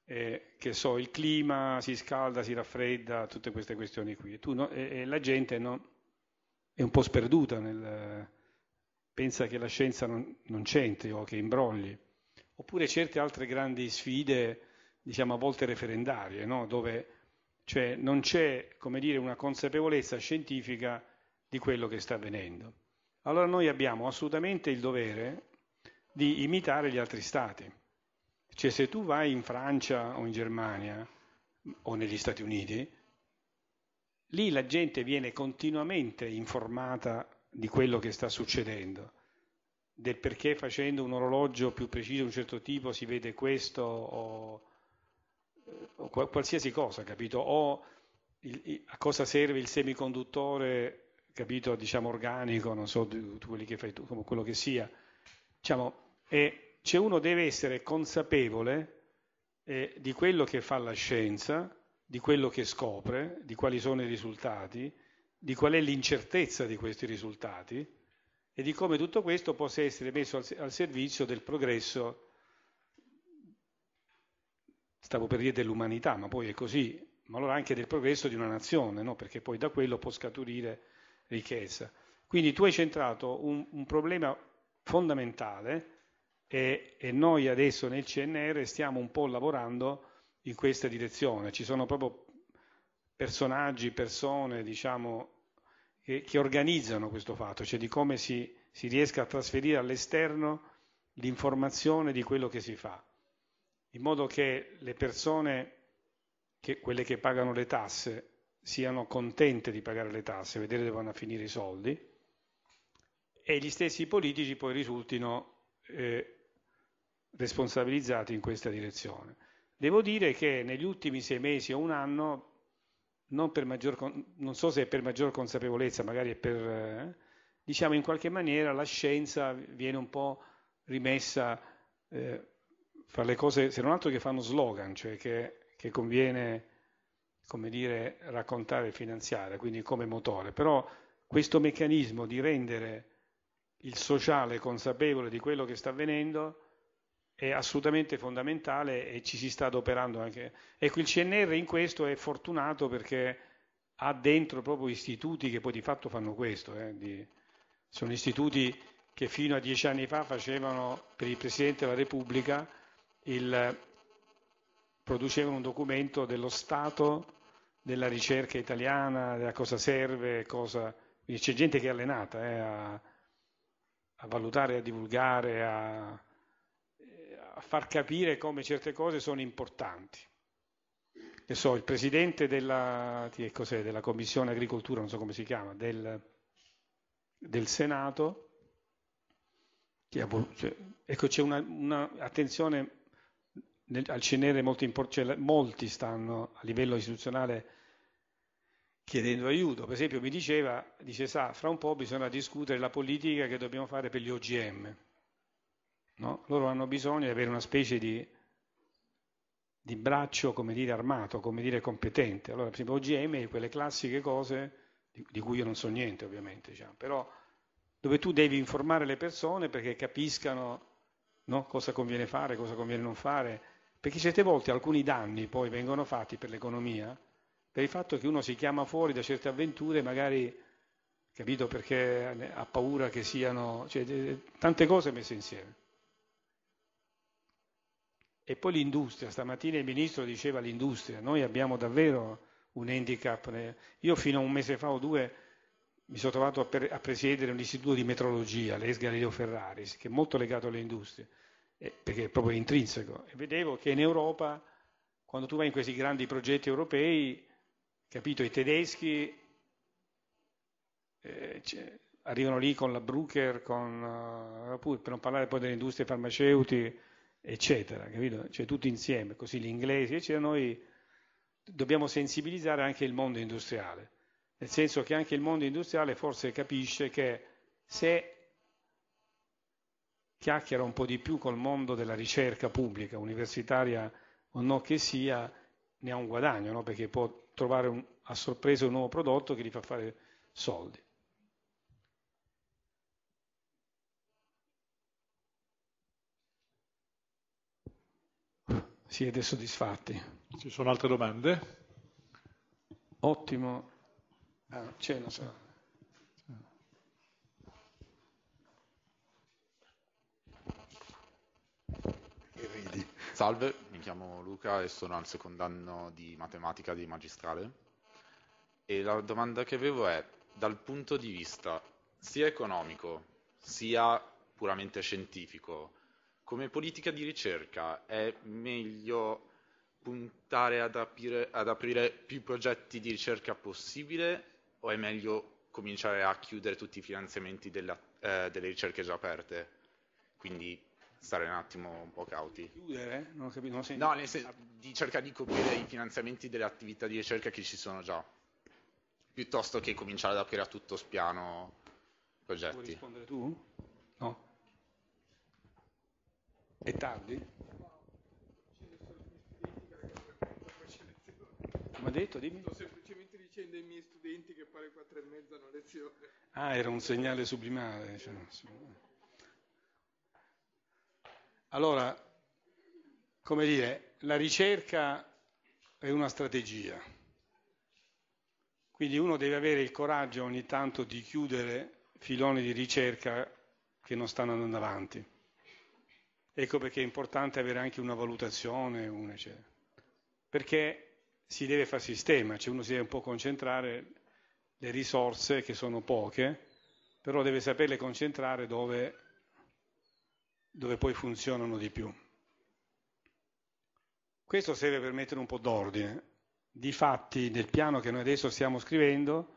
S2: Eh, che so, il clima si scalda, si raffredda, tutte queste questioni qui. E, tu, no, e, e la gente no, è un po' sperduta, nel, pensa che la scienza non, non c'entri o che imbrogli. Oppure certe altre grandi sfide diciamo, a volte referendarie, no? dove cioè, non c'è dire, una consapevolezza scientifica di quello che sta avvenendo. Allora noi abbiamo assolutamente il dovere di imitare gli altri stati. Cioè se tu vai in Francia o in Germania o negli Stati Uniti, lì la gente viene continuamente informata di quello che sta succedendo, del perché facendo un orologio più preciso di un certo tipo si vede questo o qualsiasi cosa, capito? O il, il, a cosa serve il semiconduttore, capito, diciamo organico, non so, tu, tu quelli che fai tu, come quello che sia. Diciamo, e cioè uno deve essere consapevole eh, di quello che fa la scienza, di quello che scopre, di quali sono i risultati, di qual è l'incertezza di questi risultati e di come tutto questo possa essere messo al, al servizio del progresso stavo per dire dell'umanità, ma poi è così, ma allora anche del progresso di una nazione, no? perché poi da quello può scaturire ricchezza. Quindi tu hai centrato un, un problema fondamentale e, e, noi adesso nel CNR stiamo un po' lavorando in questa direzione. Ci sono proprio personaggi, persone, diciamo, che, che organizzano questo fatto, cioè di come si, si riesca a trasferire all'esterno l'informazione di quello che si fa in modo che le persone, che, quelle che pagano le tasse, siano contente di pagare le tasse, vedere dove vanno a finire i soldi, e gli stessi politici poi risultino eh, responsabilizzati in questa direzione. Devo dire che negli ultimi sei mesi o un anno, non, maggior, non so se è per maggior consapevolezza, magari è per, eh, diciamo in qualche maniera, la scienza viene un po' rimessa eh, fra le cose, se non altro che fanno slogan, cioè che, che conviene, come dire, raccontare e finanziare, quindi come motore. Però questo meccanismo di rendere il sociale consapevole di quello che sta avvenendo è assolutamente fondamentale e ci si sta adoperando anche. Ecco, il CNR in questo è fortunato perché ha dentro proprio istituti che poi di fatto fanno questo. Eh, di, sono istituti che fino a dieci anni fa facevano per il Presidente della Repubblica il, producevano un documento dello stato della ricerca italiana, a cosa serve, cosa... c'è gente che è allenata eh, a, a, valutare, a divulgare, a, a far capire come certe cose sono importanti. So, il presidente della, della, commissione agricoltura, non so come si chiama, del, del Senato, che, cioè, ecco c'è una, una attenzione nel, al CNR molti, cioè, molti stanno a livello istituzionale chiedendo aiuto. Per esempio mi diceva, dice sa, fra un po' bisogna discutere la politica che dobbiamo fare per gli OGM. No? Loro hanno bisogno di avere una specie di, di braccio, come dire, armato, come dire, competente. Allora, per esempio, OGM è quelle classiche cose di, di cui io non so niente, ovviamente, diciamo, però dove tu devi informare le persone perché capiscano no, cosa conviene fare, cosa conviene non fare, perché certe volte alcuni danni poi vengono fatti per l'economia, per il fatto che uno si chiama fuori da certe avventure, magari, capito, perché ha paura che siano, cioè, tante cose messe insieme. E poi l'industria, stamattina il ministro diceva l'industria, noi abbiamo davvero un handicap. Io fino a un mese fa o due mi sono trovato a, presiedere un istituto di metrologia, l'ES Galileo Ferraris, che è molto legato alle industrie. Eh, perché è proprio intrinseco. E vedevo che in Europa, quando tu vai in questi grandi progetti europei, capito, i tedeschi eh, arrivano lì con la Brucker, con, eh, per non parlare poi delle industrie farmaceutiche, eccetera, capito? Cioè tutti insieme, così gli inglesi, eccetera, noi dobbiamo sensibilizzare anche il mondo industriale, nel senso che anche il mondo industriale forse capisce che se chiacchiera un po' di più col mondo della ricerca pubblica, universitaria o no che sia, ne ha un guadagno, no? perché può trovare un, a sorpresa un nuovo prodotto che gli fa fare soldi.
S1: Siete soddisfatti? Ci sono altre domande? Ottimo.
S2: Ah, c'è una sola.
S4: Salve, mi chiamo Luca e sono al secondo anno di matematica di magistrale. E la domanda che avevo è, dal punto di vista sia economico, sia puramente scientifico, come politica di ricerca è meglio puntare ad aprire, ad aprire più progetti di ricerca possibile o è meglio cominciare a chiudere tutti i finanziamenti della, eh, delle ricerche già aperte? Quindi stare un attimo un po' cauti.
S2: Chiudere? Non ho capito. Non no, nel senso
S4: di cercare di coprire i finanziamenti delle attività di ricerca che ci sono già, piuttosto che cominciare ad aprire a tutto spiano progetti. Vuoi rispondere tu? No.
S2: È tardi? Come ha detto, dimmi. Sto semplicemente dicendo ai miei studenti che fare quattro e mezza hanno lezione. Ah, era un segnale sublimare. Cioè, sublimare. Allora, come dire, la ricerca è una strategia, quindi uno deve avere il coraggio ogni tanto di chiudere filoni di ricerca che non stanno andando avanti. Ecco perché è importante avere anche una valutazione, una, eccetera. Cioè, perché si deve fare sistema, cioè uno si deve un po' concentrare le risorse che sono poche, però deve saperle concentrare dove dove poi funzionano di più. Questo serve per mettere un po' d'ordine. Difatti, nel piano che noi adesso stiamo scrivendo,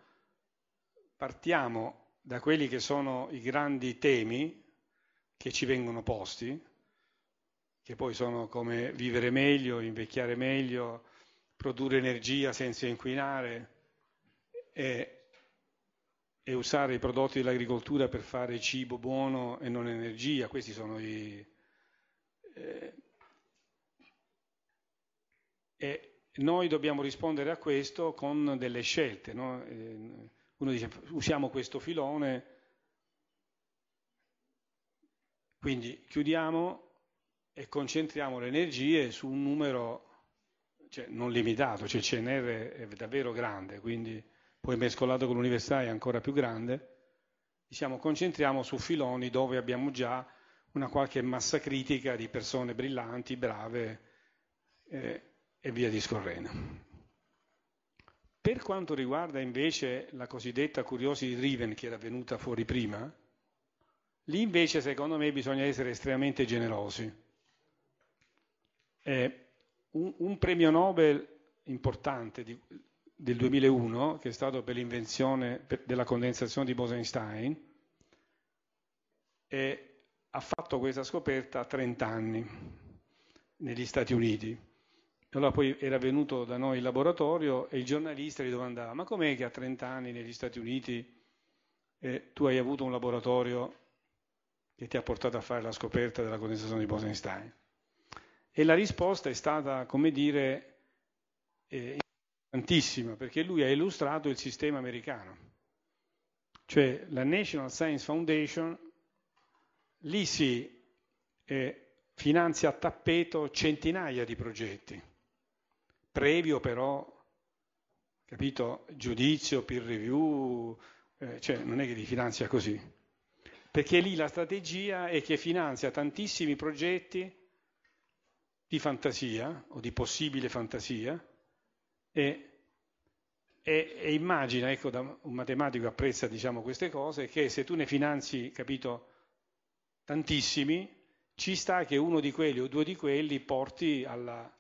S2: partiamo da quelli che sono i grandi temi che ci vengono posti, che poi sono come vivere meglio, invecchiare meglio, produrre energia senza inquinare, e e usare i prodotti dell'agricoltura per fare cibo buono e non energia, questi sono i... Eh, e noi dobbiamo rispondere a questo con delle scelte, no? eh, uno dice usiamo questo filone, quindi chiudiamo e concentriamo le energie su un numero cioè, non limitato, cioè il CNR è davvero grande, quindi poi mescolato con l'università è ancora più grande, diciamo, concentriamo su filoni dove abbiamo già una qualche massa critica di persone brillanti, brave eh, e via discorrendo. Per quanto riguarda invece la cosiddetta curiosity driven che era venuta fuori prima, lì invece secondo me bisogna essere estremamente generosi. Eh, un, un, premio Nobel importante di, del 2001, che è stato per l'invenzione della condensazione di Bose-Einstein, e ha fatto questa scoperta a 30 anni negli Stati Uniti. Allora poi era venuto da noi in laboratorio e il giornalista gli domandava, ma com'è che a 30 anni negli Stati Uniti eh, tu hai avuto un laboratorio che ti ha portato a fare la scoperta della condensazione di Bose-Einstein? E la risposta è stata, come dire, eh, tantissima, perché lui ha illustrato il sistema americano. Cioè la National Science Foundation, lì si eh, finanzia a tappeto centinaia di progetti, previo però, capito, giudizio, peer review, eh, cioè non è che li finanzia così. Perché lì la strategia è che finanzia tantissimi progetti di fantasia o di possibile fantasia, e, e, e immagina, ecco, da un matematico apprezza diciamo, queste cose, che se tu ne finanzi, capito, tantissimi, ci sta che uno di quelli o due di quelli porti alla,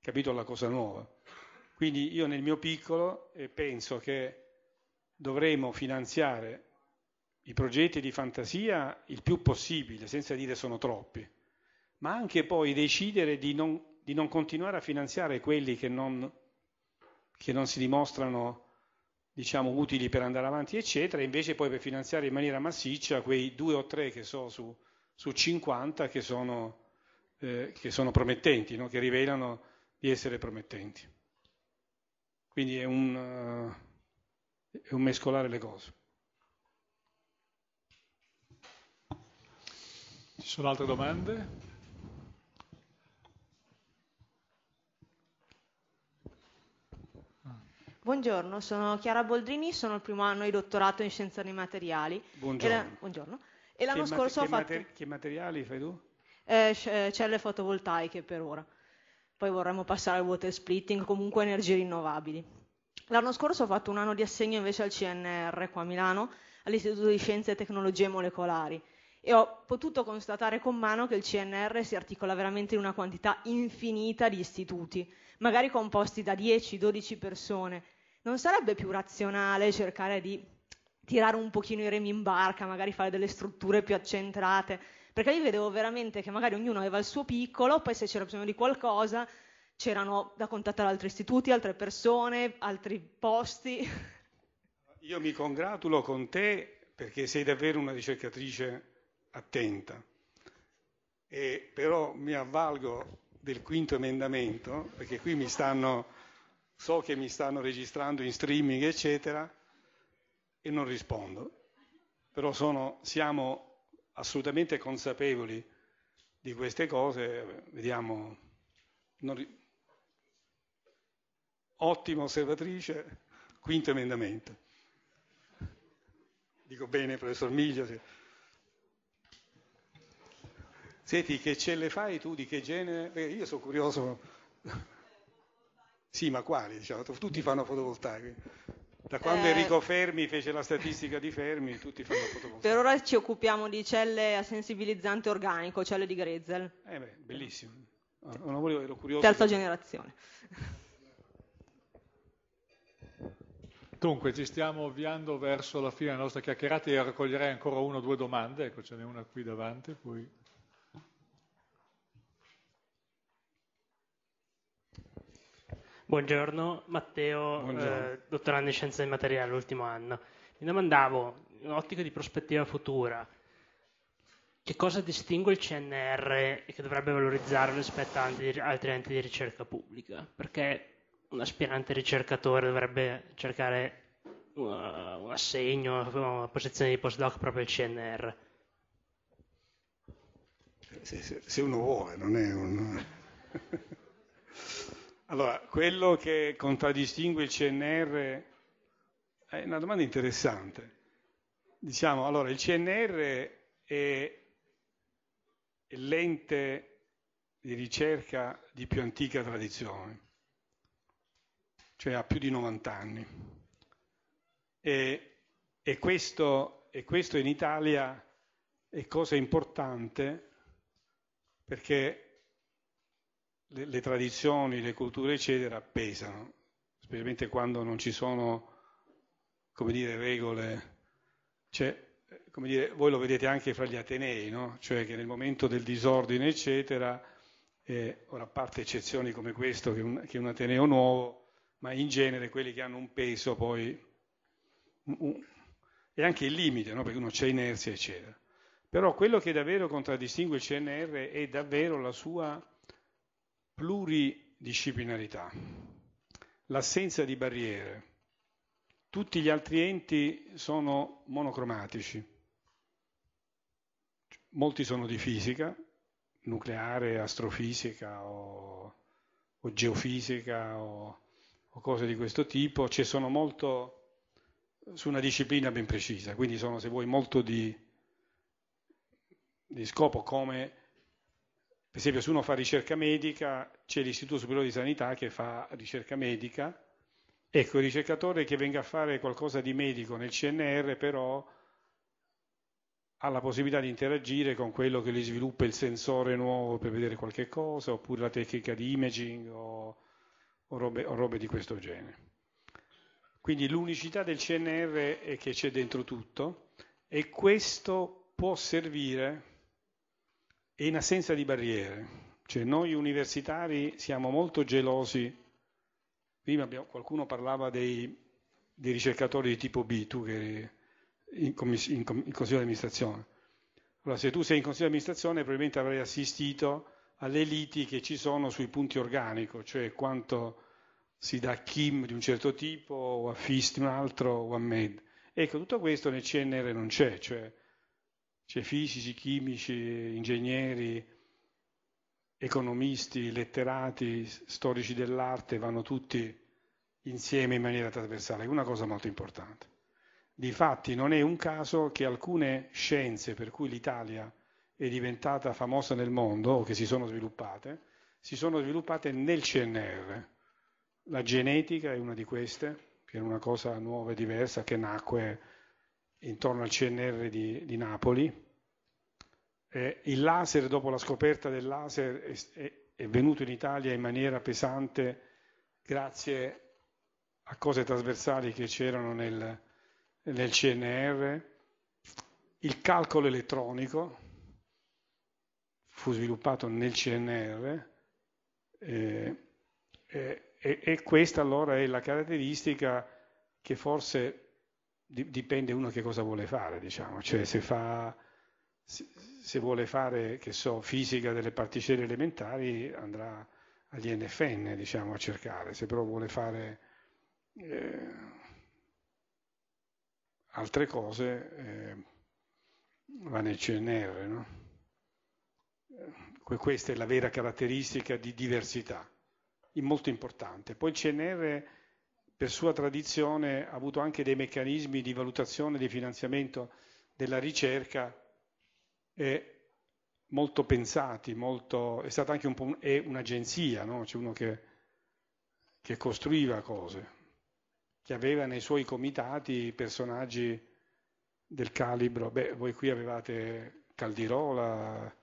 S2: capito, alla cosa nuova. Quindi io nel mio piccolo eh, penso che dovremo finanziare i progetti di fantasia il più possibile, senza dire sono troppi, ma anche poi decidere di non, di non continuare a finanziare quelli che non che non si dimostrano diciamo, utili per andare avanti, eccetera, e invece poi per finanziare in maniera massiccia quei due o tre che so su, su 50 che sono, eh, che sono promettenti, no? che rivelano di essere promettenti. Quindi è un, uh, è un mescolare le cose.
S1: Ci sono altre domande?
S8: Buongiorno, sono Chiara Boldrini, sono il primo anno di dottorato in scienze dei materiali. Buongiorno. E, Buongiorno. e l'anno che scorso mat- ho fatto... Mater-
S2: che materiali fai tu?
S8: Eh, eh, celle fotovoltaiche per ora. Poi vorremmo passare al water splitting, comunque energie rinnovabili. L'anno scorso ho fatto un anno di assegno invece al CNR qua a Milano, all'Istituto di Scienze e Tecnologie Molecolari e ho potuto constatare con mano che il CNR si articola veramente in una quantità infinita di istituti, magari composti da 10-12 persone, non sarebbe più razionale cercare di tirare un pochino i remi in barca, magari fare delle strutture più accentrate, perché lì vedevo veramente che magari ognuno aveva il suo piccolo, poi se c'era bisogno di qualcosa c'erano da contattare altri istituti, altre persone, altri posti.
S2: Io mi congratulo con te perché sei davvero una ricercatrice attenta, e però mi avvalgo del quinto emendamento, perché qui mi stanno so che mi stanno registrando in streaming, eccetera, e non rispondo. Però sono, siamo assolutamente consapevoli di queste cose, vediamo. Non... Ottima osservatrice, quinto emendamento. Dico bene, professor Miglio. Senti, che ce le fai tu? Di che genere? Perché io sono curioso. Sì, ma quali? Diciamo, tutti fanno fotovoltaico. Da quando eh, Enrico Fermi fece la statistica di Fermi, tutti fanno fotovoltaico.
S8: Per ora ci occupiamo di celle a sensibilizzante organico, celle di Grezel.
S2: Eh beh, bellissimo. Ah, non volevo, ero curioso. Terza di...
S8: generazione.
S1: Dunque, ci stiamo avviando verso la fine della nostra chiacchierata. Io raccoglierei ancora una o due domande. Ecco, ce n'è una qui davanti, poi
S3: Buongiorno, Matteo, Buongiorno. Eh, dottorando in scienze del materiale, l'ultimo anno. Mi domandavo, in ottica di prospettiva futura, che cosa distingue il CNR e che dovrebbe valorizzare rispetto ad altri enti di ricerca pubblica? Perché un aspirante ricercatore dovrebbe cercare una, un assegno, una posizione di postdoc proprio al CNR?
S2: Se, se, se uno vuole, non è un... Allora, quello che contraddistingue il CNR è una domanda interessante. Diciamo, allora, il CNR è l'ente di ricerca di più antica tradizione, cioè ha più di 90 anni. E, e, questo, e questo in Italia è cosa importante perché le, le tradizioni, le culture, eccetera, pesano, specialmente quando non ci sono, come dire, regole. Cioè, come dire, voi lo vedete anche fra gli Atenei, no? cioè che nel momento del disordine, eccetera, eh, ora a parte eccezioni come questo, che, un, che è un Ateneo nuovo, ma in genere quelli che hanno un peso poi... Un, e anche il limite, no? perché uno c'è inerzia, eccetera. Però quello che davvero contraddistingue il CNR è davvero la sua pluridisciplinarità, l'assenza di barriere. Tutti gli altri enti sono monocromatici. Molti sono di fisica, nucleare, astrofisica o, o geofisica o, o, cose di questo tipo, ci sono molto su una disciplina ben precisa, quindi sono se vuoi molto di, di scopo come per esempio, se uno fa ricerca medica, c'è l'Istituto Superiore di Sanità che fa ricerca medica. Ecco, il ricercatore che venga a fare qualcosa di medico nel CNR, però, ha la possibilità di interagire con quello che gli sviluppa il sensore nuovo per vedere qualche cosa, oppure la tecnica di imaging o, o, robe, o robe di questo genere. Quindi l'unicità del CNR è che c'è dentro tutto e questo può servire e in assenza di barriere. Cioè noi universitari siamo molto gelosi, prima abbiamo, qualcuno parlava dei, dei, ricercatori di tipo B, tu che eri in, commis, in, in consiglio di amministrazione. Allora se tu sei in consiglio di amministrazione probabilmente avrai assistito alle liti che ci sono sui punti organico, cioè quanto si dà a Kim di un certo tipo o a Fist di un altro o a Med. Ecco, tutto questo nel CNR non c'è, cioè c'è fisici, chimici, ingegneri, economisti, letterati, storici dell'arte, vanno tutti insieme in maniera trasversale. È una cosa molto importante. Difatti non è un caso che alcune scienze per cui l'Italia è diventata famosa nel mondo o che si sono sviluppate, si sono sviluppate nel CNR. La genetica è una di queste, che è una cosa nuova e diversa che nacque intorno al CNR di, di Napoli. Eh, il laser, dopo la scoperta del laser, è, è, è venuto in Italia in maniera pesante grazie a cose trasversali che c'erano nel, nel CNR, il calcolo elettronico fu sviluppato nel CNR eh, eh, e, e, questa allora è la caratteristica che forse dipende uno che cosa vuole fare, diciamo, cioè se, fa, se vuole fare, che so, fisica delle particelle elementari andrà agli NFN, diciamo, a cercare, se però vuole fare eh, altre cose eh, va nel CNR, no? Questa è la vera caratteristica di diversità, molto importante. Poi il CNR per sua tradizione ha avuto anche dei meccanismi di valutazione e di finanziamento della ricerca eh, molto pensati, molto, è stata anche un po' è un'agenzia, no? c'è uno che, che costruiva cose, che aveva nei suoi comitati personaggi del calibro, beh voi qui avevate Caldirola,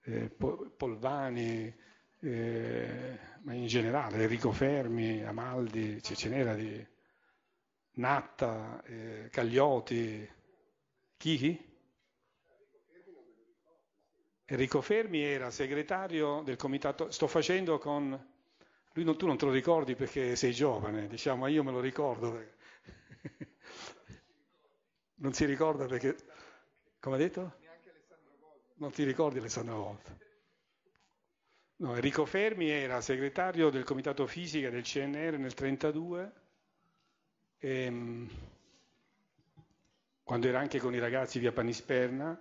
S2: eh, Polvani, eh, ma in generale, Enrico Fermi, Amaldi, ce n'era di Natta, eh, Cagliotti, chi, Enrico Fermi era segretario del comitato, sto facendo con, lui non, tu non te lo ricordi perché sei giovane, diciamo, ma io me lo ricordo. Perché... non si ricorda perché, come ha detto? Non ti ricordi Alessandro Volta. No, Enrico Fermi era segretario del Comitato Fisica del CNR nel 1932, ehm, quando era anche con i ragazzi via Panisperna,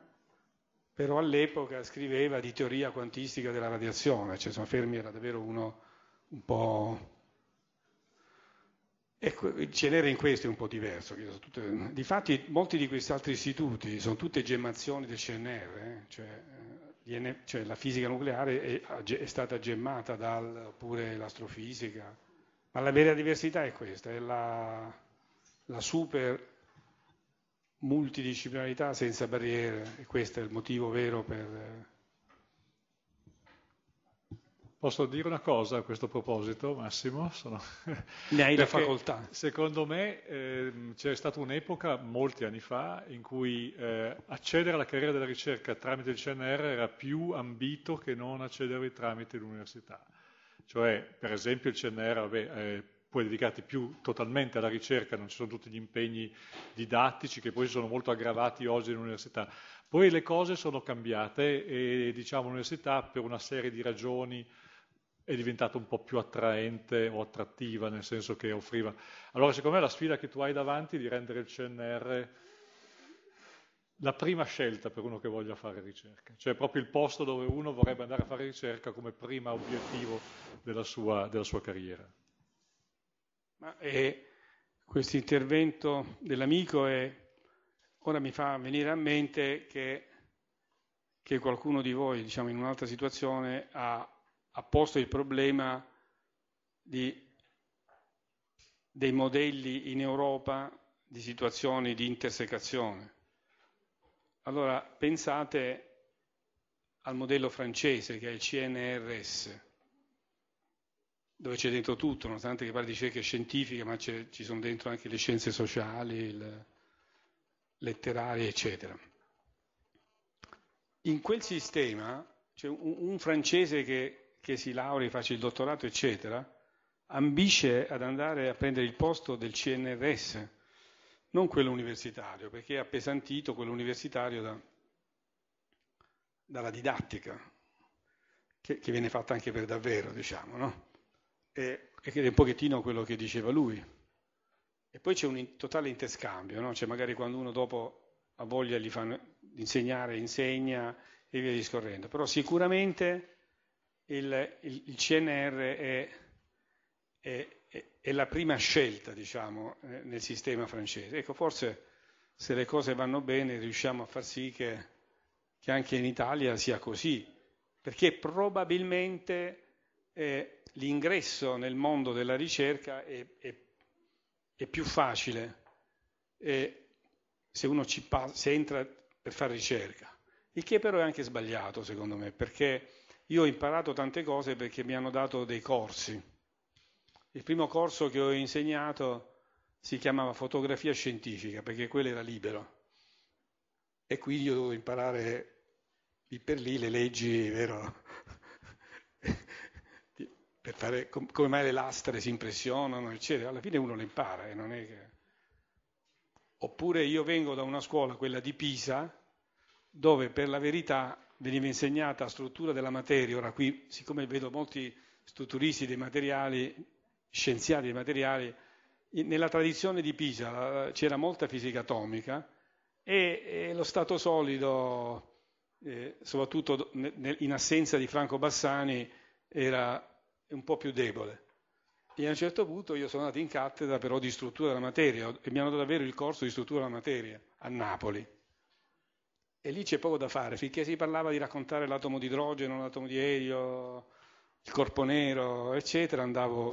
S2: però all'epoca scriveva di teoria quantistica della radiazione, cioè insomma, Fermi era davvero uno un po'... Ecco, il CNR in questo è un po' diverso. Tutte... Difatti molti di questi altri istituti sono tutte gemmazioni del CNR, eh? cioè cioè la fisica nucleare è, è stata gemmata dal, pure l'astrofisica, ma la vera diversità è questa, è la, la super multidisciplinarità senza barriere e questo è il motivo vero per
S1: Posso dire una cosa a questo proposito, Massimo? Sono... Ne hai la facoltà. Secondo me eh, c'è stata un'epoca, molti anni fa, in cui eh, accedere alla carriera della ricerca tramite il CNR era più ambito che non accedere tramite l'università. Cioè, per esempio, il CNR, vabbè, eh, puoi dedicarti più totalmente alla ricerca, non ci sono tutti gli impegni didattici che poi sono molto aggravati oggi nell'università. università. Poi le cose sono cambiate e diciamo, l'università per una serie di ragioni è diventata un po' più attraente o attrattiva, nel senso che offriva. Allora, secondo me la sfida che tu hai davanti è di rendere il CNR la prima scelta per uno che voglia fare ricerca, cioè proprio il posto dove uno vorrebbe andare a fare ricerca come primo obiettivo della sua, della sua carriera.
S2: Ma eh, questo intervento dell'amico è Ora mi fa venire a mente che, che qualcuno di voi, diciamo in un'altra situazione, ha, ha posto il problema di, dei modelli in Europa di situazioni di intersecazione. Allora pensate al modello francese che è il CNRS, dove c'è dentro tutto, nonostante che parli di ricerche scientifiche, ma ci sono dentro anche le scienze sociali, il, letterarie, eccetera. In quel sistema, cioè un, un, francese che, che si lauri, faccia il dottorato, eccetera, ambisce ad andare a prendere il posto del CNRS, non quello universitario, perché è appesantito quello universitario da, dalla didattica, che, che, viene fatta anche per davvero, diciamo, no? E, ed è un pochettino quello che diceva lui. E poi c'è un totale interscambio, no? cioè magari quando uno dopo ha voglia di insegnare, insegna e via discorrendo. Però sicuramente il, il, il CNR è, è, è, la prima scelta, diciamo, eh, nel sistema francese. Ecco, forse se le cose vanno bene riusciamo a far sì che, che anche in Italia sia così, perché probabilmente eh, l'ingresso nel mondo della ricerca è, è è più facile eh, se uno ci pa- se entra per fare ricerca. Il che però è anche sbagliato, secondo me, perché io ho imparato tante cose perché mi hanno dato dei corsi. Il primo corso che ho insegnato si chiamava fotografia scientifica, perché quello era libero. E quindi io dovevo imparare lì per lì le leggi, vero? per fare com- come mai le lastre si impressionano, eccetera. Alla fine uno le impara e non è che... Oppure io vengo da una scuola, quella di Pisa, dove per la verità veniva insegnata la struttura della materia. Ora qui, siccome vedo molti strutturisti dei materiali, scienziati dei materiali, nella tradizione di Pisa c'era molta fisica atomica e, e lo stato solido, eh, soprattutto in assenza di Franco Bassani, era un po' più debole. E a un certo punto io sono andato in cattedra però di struttura della materia e mi hanno dato davvero il corso di struttura della materia a Napoli. E lì c'è poco da fare, finché si parlava di raccontare l'atomo di idrogeno, l'atomo di elio, il corpo nero, eccetera, andavo...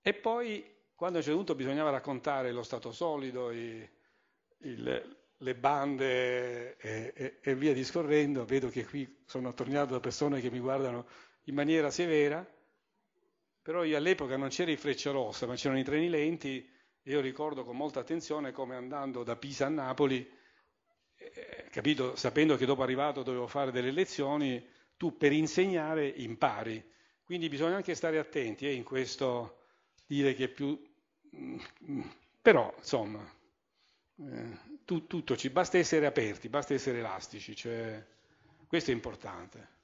S2: E poi, quando a un certo punto bisognava raccontare lo stato solido, i, il, le bande e, e, e via discorrendo, vedo che qui sono attorniato da persone che mi guardano in maniera severa, però io all'epoca non c'era i rossa, ma c'erano i treni lenti e io ricordo con molta attenzione come andando da Pisa a Napoli, eh, capito, sapendo che dopo arrivato dovevo fare delle lezioni, tu per insegnare impari. Quindi bisogna anche stare attenti eh, in questo dire che più... Mm, però, insomma, eh, tu, tutto ci basta essere aperti, basta essere elastici, cioè, questo è importante.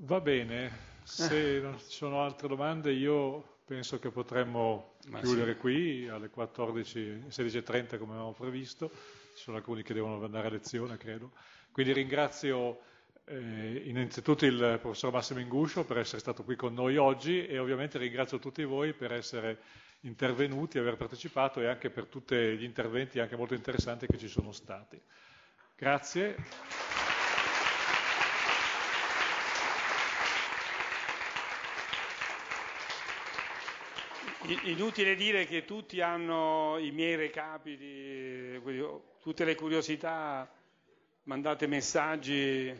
S1: Va bene, se non ci sono altre domande io penso che potremmo Ma chiudere sì. qui alle 14, 16.30 come avevamo previsto, ci sono alcuni che devono andare a lezione credo, quindi ringrazio eh, innanzitutto il professor Massimo Inguscio per essere stato qui con noi oggi e ovviamente ringrazio tutti voi per essere intervenuti, aver partecipato e anche per tutti gli interventi anche molto interessanti che ci sono stati. Grazie.
S2: Inutile dire che tutti hanno i miei recapiti, oh, tutte le curiosità, mandate messaggi.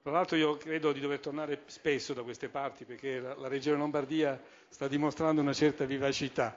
S2: Tra l'altro io credo di dover tornare spesso da queste parti perché la, la Regione Lombardia sta dimostrando una certa vivacità.